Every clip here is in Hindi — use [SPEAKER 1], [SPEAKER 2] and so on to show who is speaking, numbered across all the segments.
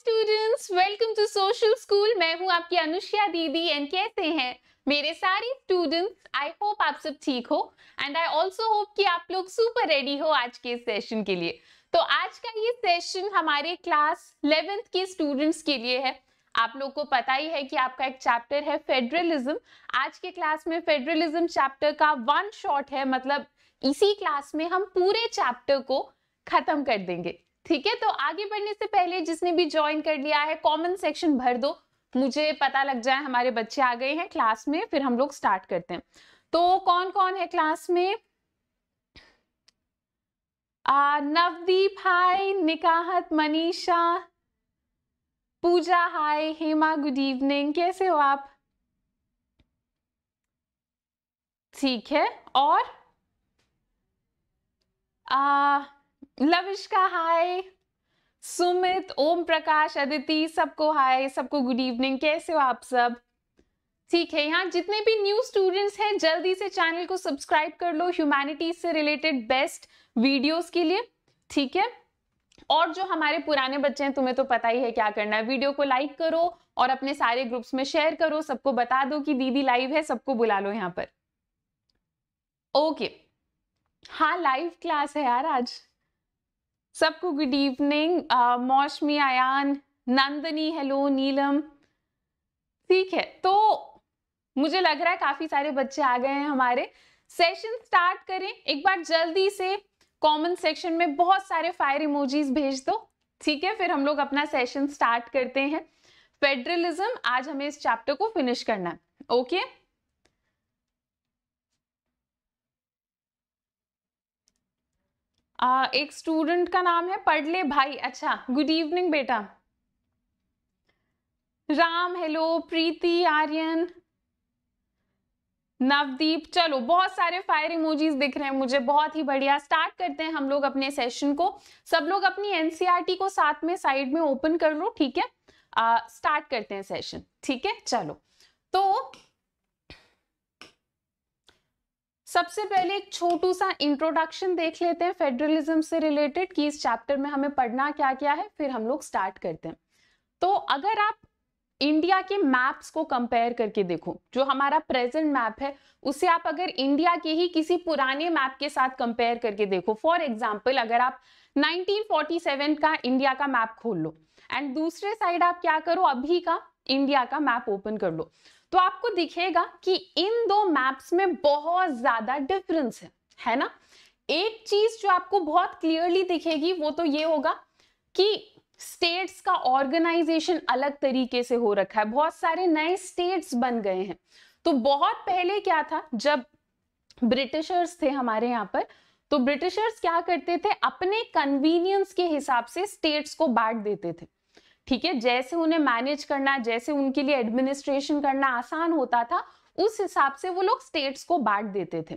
[SPEAKER 1] Students welcome to social school मैं हूं आपकी अनुष्या दीदी एंड कैसे हैं मेरे सारे स्टूडेंट्स आई होप आप सब ठीक हो एंड आई आल्सो होप कि आप लोग सुपर रेडी हो आज के सेशन के लिए तो आज का ये सेशन हमारे क्लास इलेवेंथ के स्टूडेंट्स के लिए है आप लोग को पता ही है कि आपका एक चैप्टर है फेडरलिज्म आज के क्लास में फेडरलिज्म चैप्टर का वन शॉट है मतलब इसी क्लास में हम पूरे चैप्टर को खत्म कर देंगे ठीक है तो आगे बढ़ने से पहले जिसने भी ज्वाइन कर लिया है कॉमन सेक्शन भर दो मुझे पता लग जाए हमारे बच्चे आ गए हैं क्लास में फिर हम लोग स्टार्ट करते हैं तो कौन कौन है क्लास में आ, Navdeep hi Nikhat Manisha Puja hi Hema good evening कैसे हो आप ठीक है और आ, लविष्का हाय सुमित ओम प्रकाश अदिति सबको हाय सबको गुड इवनिंग कैसे हो आप सब ठीक है यहाँ जितने भी न्यू स्टूडेंट्स हैं जल्दी से चैनल को सब्सक्राइब कर लो ह्यूमैनिटीज से रिलेटेड बेस्ट वीडियोस के लिए ठीक है और जो हमारे पुराने बच्चे हैं तुम्हें तो पता ही है क्या करना है वीडियो को लाइक करो और अपने सारे ग्रुप्स में शेयर करो सबको बता दो कि दीदी लाइव है सबको बुला लो यहाँ पर ओके हाँ लाइव क्लास है यार आज सबको गुड इवनिंग मौसमी आयान नंदनी हेलो नीलम ठीक है तो मुझे लग रहा है काफी सारे बच्चे आ गए हैं हमारे सेशन स्टार्ट करें एक बार जल्दी से कमेंट सेक्शन में बहुत सारे फायर इमोजीज भेज दो ठीक है फिर हम लोग अपना सेशन स्टार्ट करते हैं फेडरलिज्म आज हमें इस चैप्टर को फिनिश करना है ओके आ, एक स्टूडेंट का नाम है पढ़ ले भाई अच्छा गुड इवनिंग बेटा राम हेलो प्रीति आर्यन नवदीप चलो बहुत सारे फायर इमोजीज दिख रहे हैं मुझे बहुत ही बढ़िया स्टार्ट करते हैं हम लोग अपने सेशन को सब लोग अपनी एनसीईआरटी e को साथ में साइड में ओपन कर लो ठीक है स्टार्ट करते हैं सेशन ठीक है चलो तो सबसे पहले एक छोटू सा इंट्रोडक्शन देख लेते हैं फेडरलिज्म से रिलेटेड कि इस चैप्टर में हमें पढ़ना क्या क्या है फिर हम लोग स्टार्ट करते हैं तो अगर आप इंडिया के मैप्स को कंपेयर करके देखो जो हमारा प्रेजेंट मैप है उसे आप अगर इंडिया के ही किसी पुराने मैप के साथ कंपेयर करके देखो फॉर एग्जाम्पल अगर आप 1947 का इंडिया का मैप खोल लो एंड दूसरे साइड आप क्या करो अभी का इंडिया का मैप ओपन कर लो तो आपको दिखेगा कि इन दो मैप्स में बहुत ज्यादा डिफरेंस है है ना एक चीज जो आपको बहुत क्लियरली दिखेगी वो तो ये होगा कि स्टेट्स का ऑर्गेनाइजेशन अलग तरीके से हो रखा है बहुत सारे नए स्टेट्स बन गए हैं तो बहुत पहले क्या था जब ब्रिटिशर्स थे हमारे यहाँ पर तो ब्रिटिशर्स क्या करते थे अपने कन्वीनियंस के हिसाब से स्टेट्स को बांट देते थे ठीक है जैसे उन्हें मैनेज करना जैसे उनके लिए एडमिनिस्ट्रेशन करना आसान होता था उस हिसाब से वो लोग स्टेट्स को बांट देते थे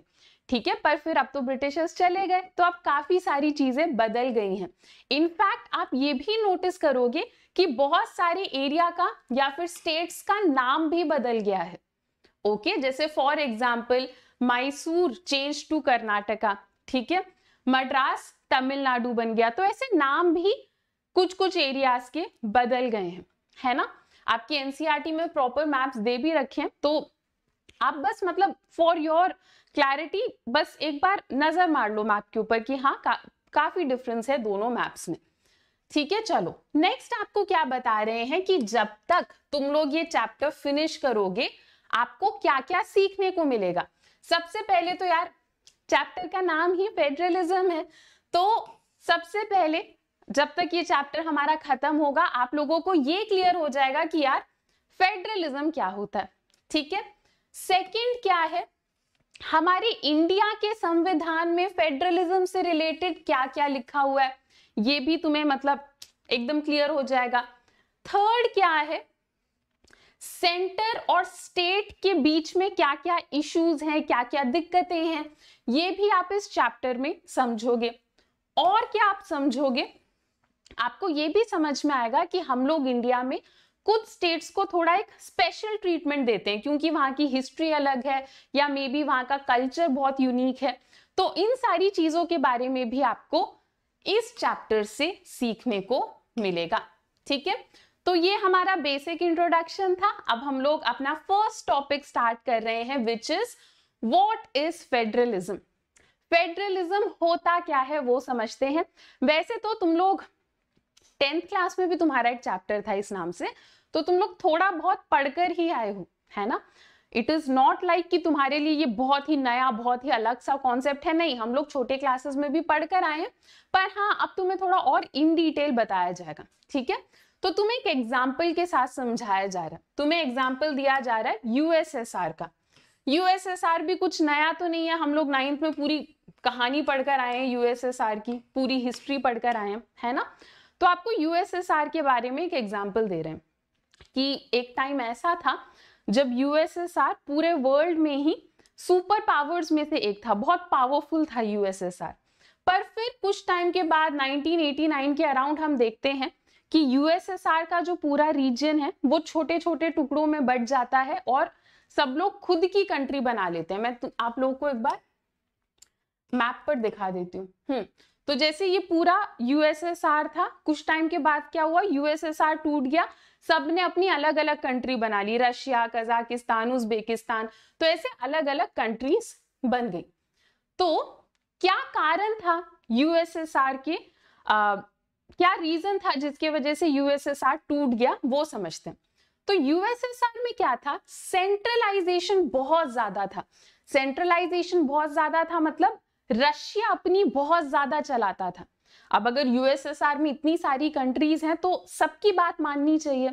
[SPEAKER 1] ठीक है पर फिर अब तो ब्रिटिशर्स चले गए तो अब काफी सारी चीजें बदल गई हैं इनफैक्ट आप ये भी नोटिस करोगे कि बहुत सारे एरिया का या फिर स्टेट्स का नाम भी बदल गया है ओके okay? जैसे for example Mysore change to Karnataka ठीक है मद्रास तमिलनाडु बन गया तो ऐसे नाम भी कुछ कुछ एरियाज के बदल गए हैं है ना आपकी एनसीईआरटी e में प्रॉपर मैप्स दे भी रखे हैं तो आप बस मतलब फॉर योर क्लैरिटी बस एक बार नजर मार लो मैप के ऊपर कि हाँ का, काफी डिफरेंस है दोनों मैप्स में ठीक है चलो नेक्स्ट आपको क्या बता रहे हैं कि जब तक तुम लोग ये चैप्टर फिनिश करोगे आपको क्या क्या सीखने को मिलेगा सबसे पहले तो यार चैप्टर का नाम ही फेडरलिज्म है तो सबसे पहले जब तक ये चैप्टर हमारा खत्म होगा आप लोगों को ये क्लियर हो जाएगा कि यार फेडरलिज्म क्या होता है ठीक है सेकंड क्या है हमारी इंडिया के संविधान में फेडरलिज्म से रिलेटेड क्या क्या लिखा हुआ है ये भी तुम्हें मतलब एकदम क्लियर हो जाएगा थर्ड क्या है सेंटर और स्टेट के बीच में क्या क्या इश्यूज हैं क्या क्या दिक्कतें हैं ये भी आप इस चैप्टर में समझोगे और क्या आप समझोगे आपको ये भी समझ में आएगा कि हम लोग इंडिया में कुछ स्टेट्स को थोड़ा एक स्पेशल ट्रीटमेंट देते हैं क्योंकि वहां की हिस्ट्री अलग है या मे बी वहां का कल्चर बहुत यूनिक है तो इन सारी चीज़ों के बारे में भी आपको इस चैप्टर से सीखने को मिलेगा ठीक है तो ये हमारा बेसिक इंट्रोडक्शन था अब हम लोग अपना फर्स्ट टॉपिक स्टार्ट कर रहे हैं which is what is federalism federalism होता क्या है वो समझते हैं वैसे तो तुम लोग टेंथ क्लास में भी तुम्हारा एक चैप्टर था इस नाम से तो तुम लोग थोड़ा बहुत पढ़कर ही आए हो है ना इट इज़ नॉट लाइक कि तुम्हारे लिए ये बहुत ही नया बहुत ही अलग सा कॉन्सेप्ट है नहीं हम लोग छोटे क्लासेस में भी पढ़कर आए हैं पर हाँ अब तुम्हें थोड़ा और इन डिटेल बताया जाएगा ठीक है तो तुम्हें एक एग्जाम्पल के साथ समझाया जा रहा है तुम्हें एग्जाम्पल दिया जा रहा है यूएसएसआर का यूएसएसआर भी कुछ नया तो नहीं है हम लोग नाइन्थ में पूरी कहानी पढ़कर आए हैं यूएसएसआर की पूरी हिस्ट्री पढ़कर आए हैं है ना तो आपको यूएसएसआर के बारे में एक एग्जाम्पल दे रहे हैं कि एक टाइम ऐसा था जब यूएसएसआर पूरे वर्ल्ड में ही सुपर पावर्स में से एक था बहुत पावरफुल था यूएसएसआर पर फिर कुछ टाइम के बाद 1989 के अराउंड हम देखते हैं कि यूएसएसआर का जो पूरा रीजन है वो छोटे छोटे टुकड़ों में बट जाता है और सब लोग खुद की कंट्री बना लेते हैं मैं आप लोगों को एक बार मैप पर दिखा देती हूँ हम्म, तो जैसे ये पूरा यूएसएसआर था कुछ टाइम के बाद क्या हुआ यूएसएसआर टूट गया सब ने अपनी अलग अलग कंट्री बना ली रशिया कजाकिस्तान उजबेकिस्तान तो ऐसे अलग अलग कंट्रीज बन गई तो क्या कारण था यूएसएसआर के आ, क्या रीजन था जिसकी वजह से यूएसएसआर टूट गया वो समझते हैं तो यूएसएसआर में क्या था सेंट्रलाइजेशन बहुत ज्यादा था सेंट्रलाइजेशन बहुत ज्यादा था मतलब रशिया अपनी बहुत ज्यादा चलाता था अब अगर यूएसएसआर में इतनी सारी कंट्रीज हैं तो सबकी बात माननी चाहिए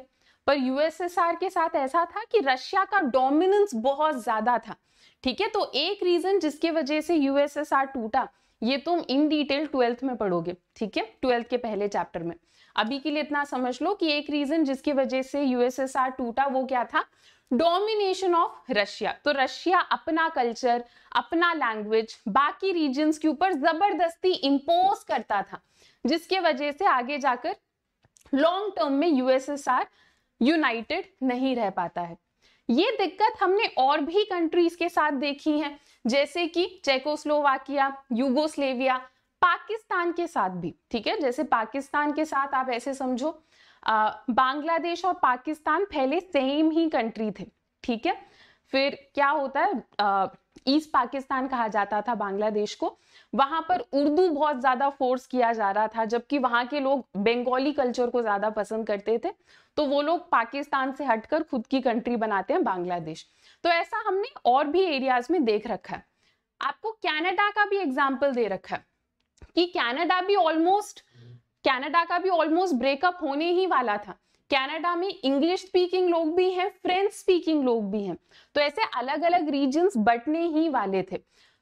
[SPEAKER 1] पर यूएसएसआर के साथ ऐसा था कि रशिया का डोमिनेंस बहुत ज्यादा था ठीक है तो एक रीजन जिसके वजह से यूएसएसआर टूटा ये तुम इन डिटेल ट्वेल्थ में पढ़ोगे ठीक है ट्वेल्थ के पहले चैप्टर में अभी के लिए इतना समझ लो कि एक रीजन जिसकी वजह से यूएसएसआर टूटा वो क्या था डोमिनेशन ऑफ रशिया तो रशिया अपना कल्चर अपना लैंग्वेज बाकी रीजन के ऊपर जबरदस्ती इम्पोज करता था जिसके वजह से आगे जाकर लॉन्ग टर्म में यूएसएसआर यूनाइटेड नहीं रह पाता है ये दिक्कत हमने और भी कंट्रीज के साथ देखी है जैसे कि चेकोस्लोवाकिया यूगोस्लेविया पाकिस्तान के साथ भी ठीक है जैसे पाकिस्तान के साथ आप ऐसे समझो बांग्लादेश और पाकिस्तान पहले सेम ही कंट्री थे ठीक है फिर क्या होता है आ, ईस्ट पाकिस्तान कहा जाता था बांग्लादेश को वहां पर उर्दू बहुत ज्यादा फोर्स किया जा रहा था जबकि वहां के लोग बंगाली कल्चर को ज्यादा पसंद करते थे तो वो लोग पाकिस्तान से हटकर खुद की कंट्री बनाते हैं बांग्लादेश तो ऐसा हमने और भी एरियाज में देख रखा है आपको कैनेडा का भी एग्जाम्पल दे रखा है कि कैनेडा भी ऑलमोस्ट कैनेडा का भी ऑलमोस्ट ब्रेकअप होने ही वाला था कनाडा में इंग्लिश स्पीकिंग लोग भी हैं फ्रेंच स्पीकिंग लोग भी हैं तो ऐसे अलग अलग रीजन बटने ही वाले थे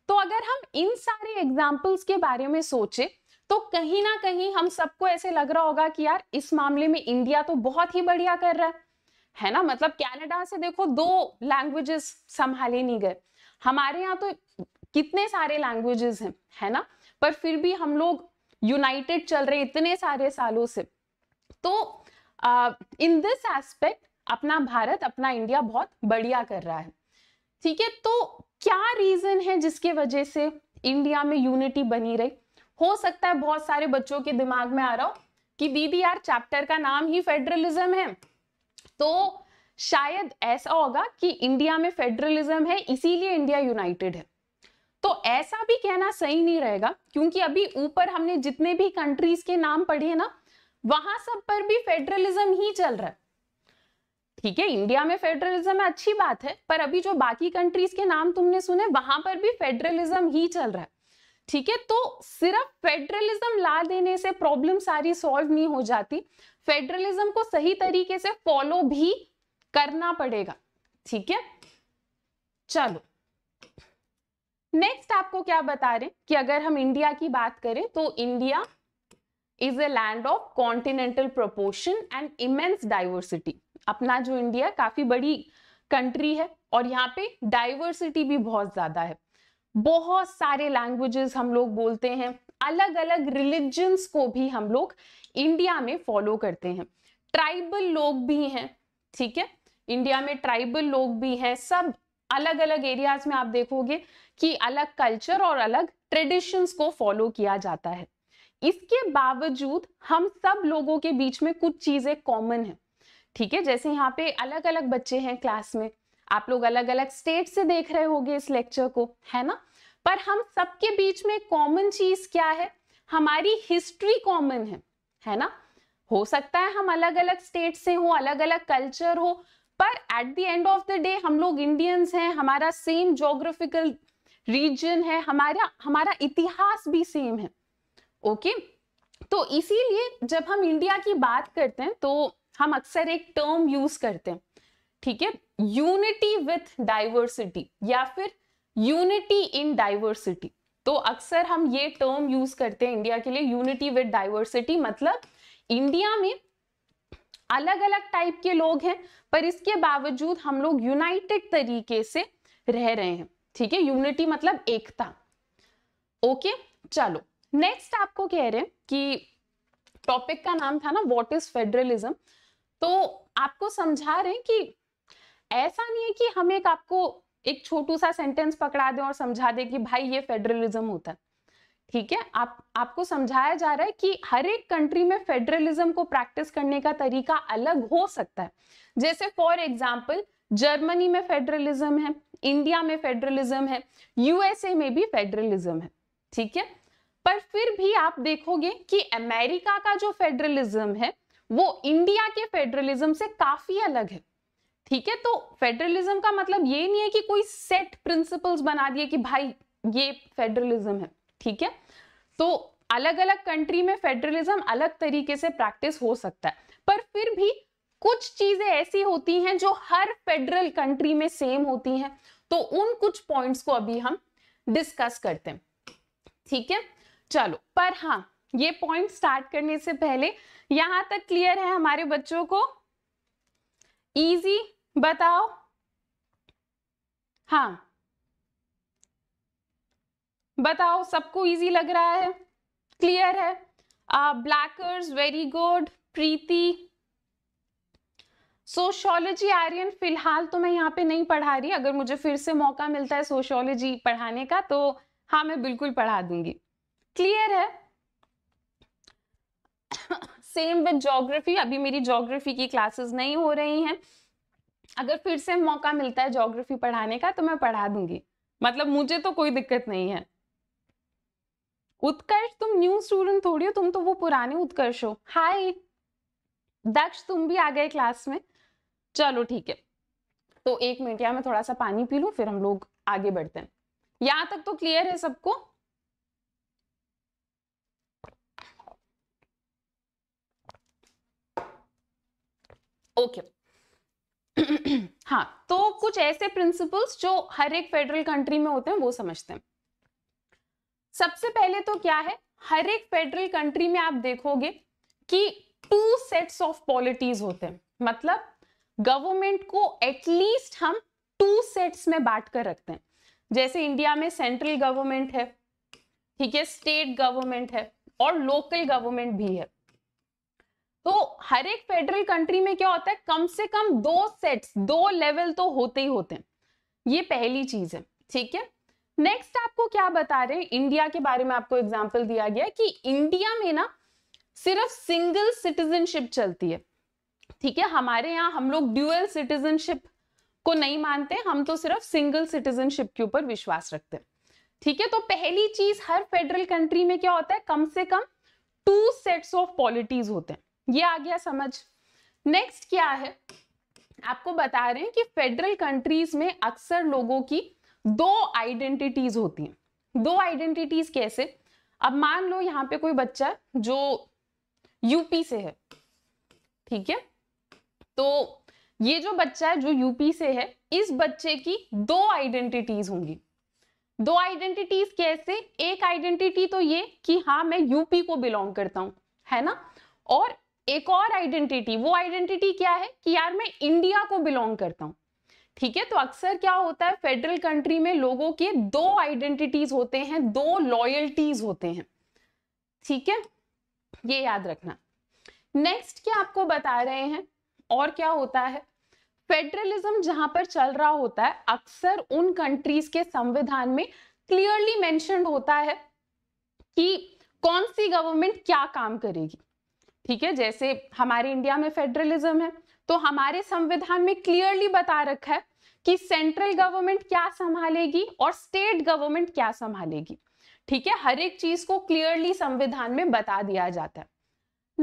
[SPEAKER 1] तो अगर हम इन सारे एग्जाम्पल्स के बारे में सोचे तो कहीं ना कहीं हम सबको ऐसे लग रहा होगा कि यार इस मामले में इंडिया तो बहुत ही बढ़िया कर रहा है है ना मतलब कनाडा से देखो दो लैंग्वेजेस संभाले नहीं गए हमारे यहाँ तो कितने सारे लैंग्वेजेस हैं है ना पर फिर भी हम लोग यूनाइटेड चल रहे इतने सारे सालों से तो इन दिस एस्पेक्ट अपना भारत अपना इंडिया बहुत बढ़िया कर रहा है ठीक है तो क्या रीजन है जिसके वजह से इंडिया में यूनिटी बनी रही हो सकता है बहुत सारे बच्चों के दिमाग में आ रहा हो कि बीबीआर चैप्टर का नाम ही फेडरलिज्म है तो शायद ऐसा होगा कि इंडिया में फेडरलिज्म है इसीलिए इंडिया यूनाइटेड है तो ऐसा भी कहना सही नहीं रहेगा क्योंकि अभी ऊपर हमने जितने भी कंट्रीज के नाम पढ़े ना वहां सब पर भी फेडरलिज्म ही चल रहा है ठीक है इंडिया में फेडरलिज्म है अच्छी बात है पर अभी जो बाकी कंट्रीज के नाम तुमने सुने वहां पर भी फेडरलिज्म ही चल रहा है ठीक है तो सिर्फ फेडरलिज्म ला देने से प्रॉब्लम सारी सॉल्व नहीं हो जाती फेडरलिज्म को सही तरीके से फॉलो भी करना पड़ेगा ठीक है चलो नेक्स्ट आपको क्या बता रहे कि अगर हम इंडिया की बात करें तो India is a land of continental proportion and immense diversity अपना जो इंडिया काफी बड़ी कंट्री है और यहाँ पे डाइवर्सिटी भी बहुत ज्यादा है बहुत सारे लैंग्वेजेस हम लोग बोलते हैं अलग अलग रिलीजन्स को भी हम लोग इंडिया में फॉलो करते हैं ट्राइबल लोग भी हैं ठीक है इंडिया में ट्राइबल लोग भी हैं सब अलग अलग एरियाज में आप देखोगे कि अलग कल्चर और अलग ट्रेडिशंस को फॉलो किया जाता है इसके बावजूद हम सब लोगों के बीच में कुछ चीजें कॉमन है ठीक है जैसे यहाँ पे अलग अलग बच्चे हैं क्लास में आप लोग अलग अलग स्टेट से देख रहे होंगे इस लेक्चर को है ना पर हम सबके बीच में कॉमन चीज क्या है हमारी हिस्ट्री कॉमन है है ना हो सकता है हम अलग अलग स्टेट से हो अलग अलग कल्चर हो पर at the end of the day हम लोग इंडियंस हैं हमारा सेम जोग्राफिकल रीजन है हमारा हमारा इतिहास भी सेम है ओके तो इसीलिए जब हम इंडिया की बात करते हैं तो हम अक्सर एक टर्म यूज करते हैं ठीक है यूनिटी विथ डाइवर्सिटी या फिर यूनिटी इन डाइवर्सिटी तो अक्सर हम ये टर्म यूज करते हैं इंडिया के लिए यूनिटी विथ डाइवर्सिटी मतलब इंडिया में अलग अलग टाइप के लोग हैं पर इसके बावजूद हम लोग यूनाइटेड तरीके से रह रहे हैं ठीक है यूनिटी मतलब एकता ओके चलो नेक्स्ट आपको कह रहे हैं कि टॉपिक का नाम था ना व्हाट इज फेडरलिज्म तो आपको समझा रहे हैं कि ऐसा नहीं है कि हम एक आपको एक छोटू सा सेंटेंस पकड़ा दें और समझा दें कि भाई ये फेडरलिज्म होता है ठीक है आप आपको समझाया जा रहा है कि हर एक कंट्री में फेडरलिज्म को प्रैक्टिस करने का तरीका अलग हो सकता है जैसे फॉर एग्जाम्पल जर्मनी में फेडरलिज्म है इंडिया में फेडरलिज्म है यूएसए में भी फेडरलिज्म है ठीक है पर फिर भी आप देखोगे कि अमेरिका का जो फेडरलिज्म है वो इंडिया के फेडरलिज्म से काफी अलग है ठीक है तो फेडरलिज्म का मतलब ये नहीं है कि कोई सेट प्रिंसिपल्स बना दिए कि भाई ये फेडरलिज्म है ठीक है तो अलग अलग कंट्री में फेडरलिज्म अलग तरीके से प्रैक्टिस हो सकता है पर फिर भी कुछ चीजें ऐसी होती हैं जो हर फेडरल कंट्री में सेम होती हैं तो उन कुछ पॉइंट्स को अभी हम डिस्कस करते हैं ठीक है चलो पर हाँ ये पॉइंट स्टार्ट करने से पहले यहां तक क्लियर है हमारे बच्चों को इजी बताओ हाँ बताओ सबको इजी लग रहा है क्लियर है ब्लैकर्स very good Preeti sociology Aryan फिलहाल तो मैं यहाँ पे नहीं पढ़ा रही अगर मुझे फिर से मौका मिलता है सोशोलॉजी पढ़ाने का तो हाँ मैं बिल्कुल पढ़ा दूंगी क्लियर है सेम विद जोग्राफी अभी मेरी जोग्राफी की क्लासेस नहीं हो रही हैं अगर फिर से मौका मिलता है जोग्राफी पढ़ाने का तो मैं पढ़ा दूंगी मतलब मुझे तो कोई दिक्कत नहीं है उत्कर्ष तुम न्यू स्टूडेंट थोड़ी हो तुम तो वो पुराने उत्कर्ष हो हाय दक्ष तुम भी आ गए क्लास में चलो ठीक है तो एक मिनट या मैं थोड़ा सा पानी पी लू फिर हम लोग आगे बढ़ते हैं यहां तक तो क्लियर है सबको ओके हाँ तो कुछ ऐसे प्रिंसिपल्स जो हर एक फेडरल कंट्री में होते हैं वो समझते हैं सबसे पहले तो क्या है हर एक फेडरल कंट्री में आप देखोगे कि टू सेट्स ऑफ पॉलिटीज होते हैं मतलब गवर्नमेंट को एटलीस्ट हम टू सेट्स में बांट कर रखते हैं जैसे इंडिया में सेंट्रल गवर्नमेंट है ठीक है स्टेट गवर्नमेंट है और लोकल गवर्नमेंट भी है तो हर एक फेडरल कंट्री में क्या होता है कम से कम दो सेट्स दो लेवल तो होते ही होते हैं ये पहली चीज है ठीक है नेक्स्ट आपको क्या बता रहे हैं इंडिया के बारे में आपको एग्जाम्पल दिया गया कि इंडिया में ना सिर्फ सिंगल सिटीजनशिप चलती है ठीक है हमारे यहाँ हम लोग ड्यूएल सिटीजनशिप को नहीं मानते हम तो सिर्फ सिंगल सिटीजनशिप के ऊपर विश्वास रखते हैं ठीक है तो पहली चीज हर फेडरल कंट्री में क्या होता है कम से कम टू सेट्स ऑफ पॉलिटीज होते हैं ये आ गया समझ नेक्स्ट क्या है आपको बता रहे हैं कि फेडरल कंट्रीज में अक्सर लोगों की दो आइडेंटिटीज होती हैं दो आइडेंटिटीज कैसे अब मान लो यहाँ पे कोई बच्चा जो यूपी से है ठीक है तो ये जो बच्चा है जो यूपी से है इस बच्चे की दो आइडेंटिटीज होंगी दो आइडेंटिटीज कैसे एक आइडेंटिटी तो ये कि हाँ मैं यूपी को बिलोंग करता हूं है ना और एक और आइडेंटिटी वो आइडेंटिटी क्या है कि यार मैं इंडिया को बिलोंग करता हूं ठीक है तो अक्सर क्या होता है फेडरल कंट्री में लोगों के दो आइडेंटिटीज होते हैं दो लॉयल्टीज होते हैं ठीक है ये याद रखना नेक्स्ट क्या आपको बता रहे हैं और क्या होता है फेडरलिज्म जहां पर चल रहा होता है अक्सर उन कंट्रीज के संविधान में क्लियरली मैंशन होता है कि कौन सी गवर्नमेंट क्या काम करेगी ठीक है जैसे हमारे इंडिया में फेडरलिज्म है तो हमारे संविधान में क्लियरली बता रखा है कि सेंट्रल गवर्नमेंट क्या संभालेगी और स्टेट गवर्नमेंट क्या संभालेगी ठीक है हर एक चीज को क्लियरली संविधान में बता दिया जाता है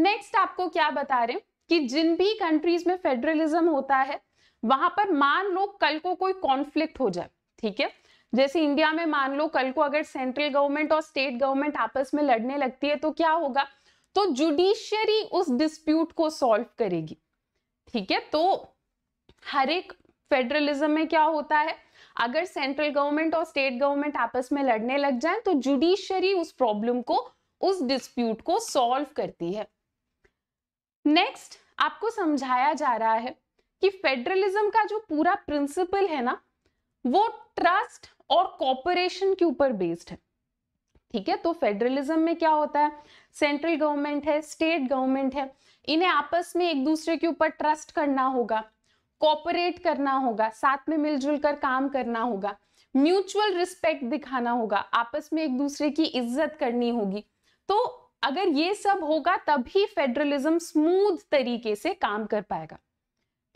[SPEAKER 1] नेक्स्ट आपको क्या बता रहे हैं कि जिन भी कंट्रीज में फेडरलिज्म होता है वहां पर मान लो कल को कोई कॉन्फ्लिक्ट हो जाए ठीक है जैसे इंडिया में मान लो कल को अगर सेंट्रल गवर्नमेंट और स्टेट गवर्नमेंट आपस में लड़ने लगती है तो क्या होगा तो जुडिशियरी उस डिस्प्यूट को सॉल्व करेगी ठीक है तो हर एक फेडरलिज्म में क्या होता है अगर सेंट्रल गवर्नमेंट और स्टेट गवर्नमेंट आपस में लड़ने लग जाए तो जुडिशियरी उस प्रॉब्लम को उस डिस्प्यूट को सॉल्व करती है नेक्स्ट आपको समझाया जा रहा है कि फेडरलिज्म का जो पूरा प्रिंसिपल है ना वो ट्रस्ट और कॉपरेशन के ऊपर बेस्ड है ठीक है तो फेडरलिज्म में क्या होता है सेंट्रल गवर्नमेंट है स्टेट गवर्नमेंट है इन्हें आपस में एक दूसरे के ऊपर ट्रस्ट करना होगा कॉपरेट करना होगा साथ में मिलजुल कर काम करना होगा म्यूचुअल रिस्पेक्ट दिखाना होगा आपस में एक दूसरे की इज्जत करनी होगी तो अगर ये सब होगा तभी फेडरलिज्म स्मूथ तरीके से काम कर पाएगा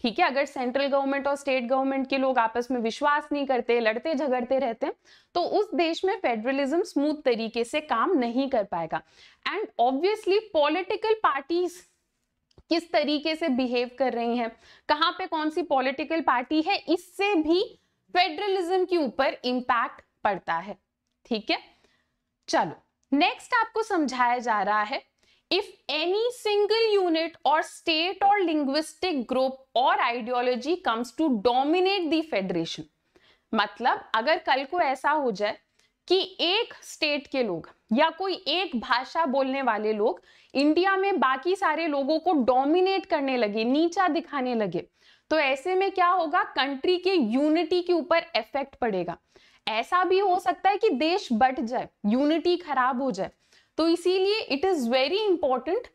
[SPEAKER 1] ठीक है अगर सेंट्रल गवर्नमेंट और स्टेट गवर्नमेंट के लोग आपस में विश्वास नहीं करते लड़ते झगड़ते रहते तो उस देश में फेडरलिज्म स्मूथ तरीके से काम नहीं कर पाएगा एंड ऑब्वियसली पॉलिटिकल पार्टीज किस तरीके से बिहेव कर रही हैं कहाँ पे कौन सी पॉलिटिकल पार्टी है इससे भी फेडरलिज्म के ऊपर इम्पैक्ट पड़ता है ठीक है चलो नेक्स्ट आपको समझाया जा रहा है इफ एनी सिंगल यूनिट और स्टेट और लिंग्विस्टिक ग्रुप और ideology comes to dominate the federation मतलब अगर कल को ऐसा हो जाए कि एक स्टेट के लोग या कोई एक भाषा बोलने वाले लोग इंडिया में बाकी सारे लोगों को डोमिनेट करने लगे नीचा दिखाने लगे तो ऐसे में क्या होगा कंट्री के यूनिटी के ऊपर इफेक्ट पड़ेगा ऐसा भी हो सकता है कि देश बट जाए यूनिटी खराब हो जाए तो इसीलिए इट इज़ वेरी इंपॉर्टेंट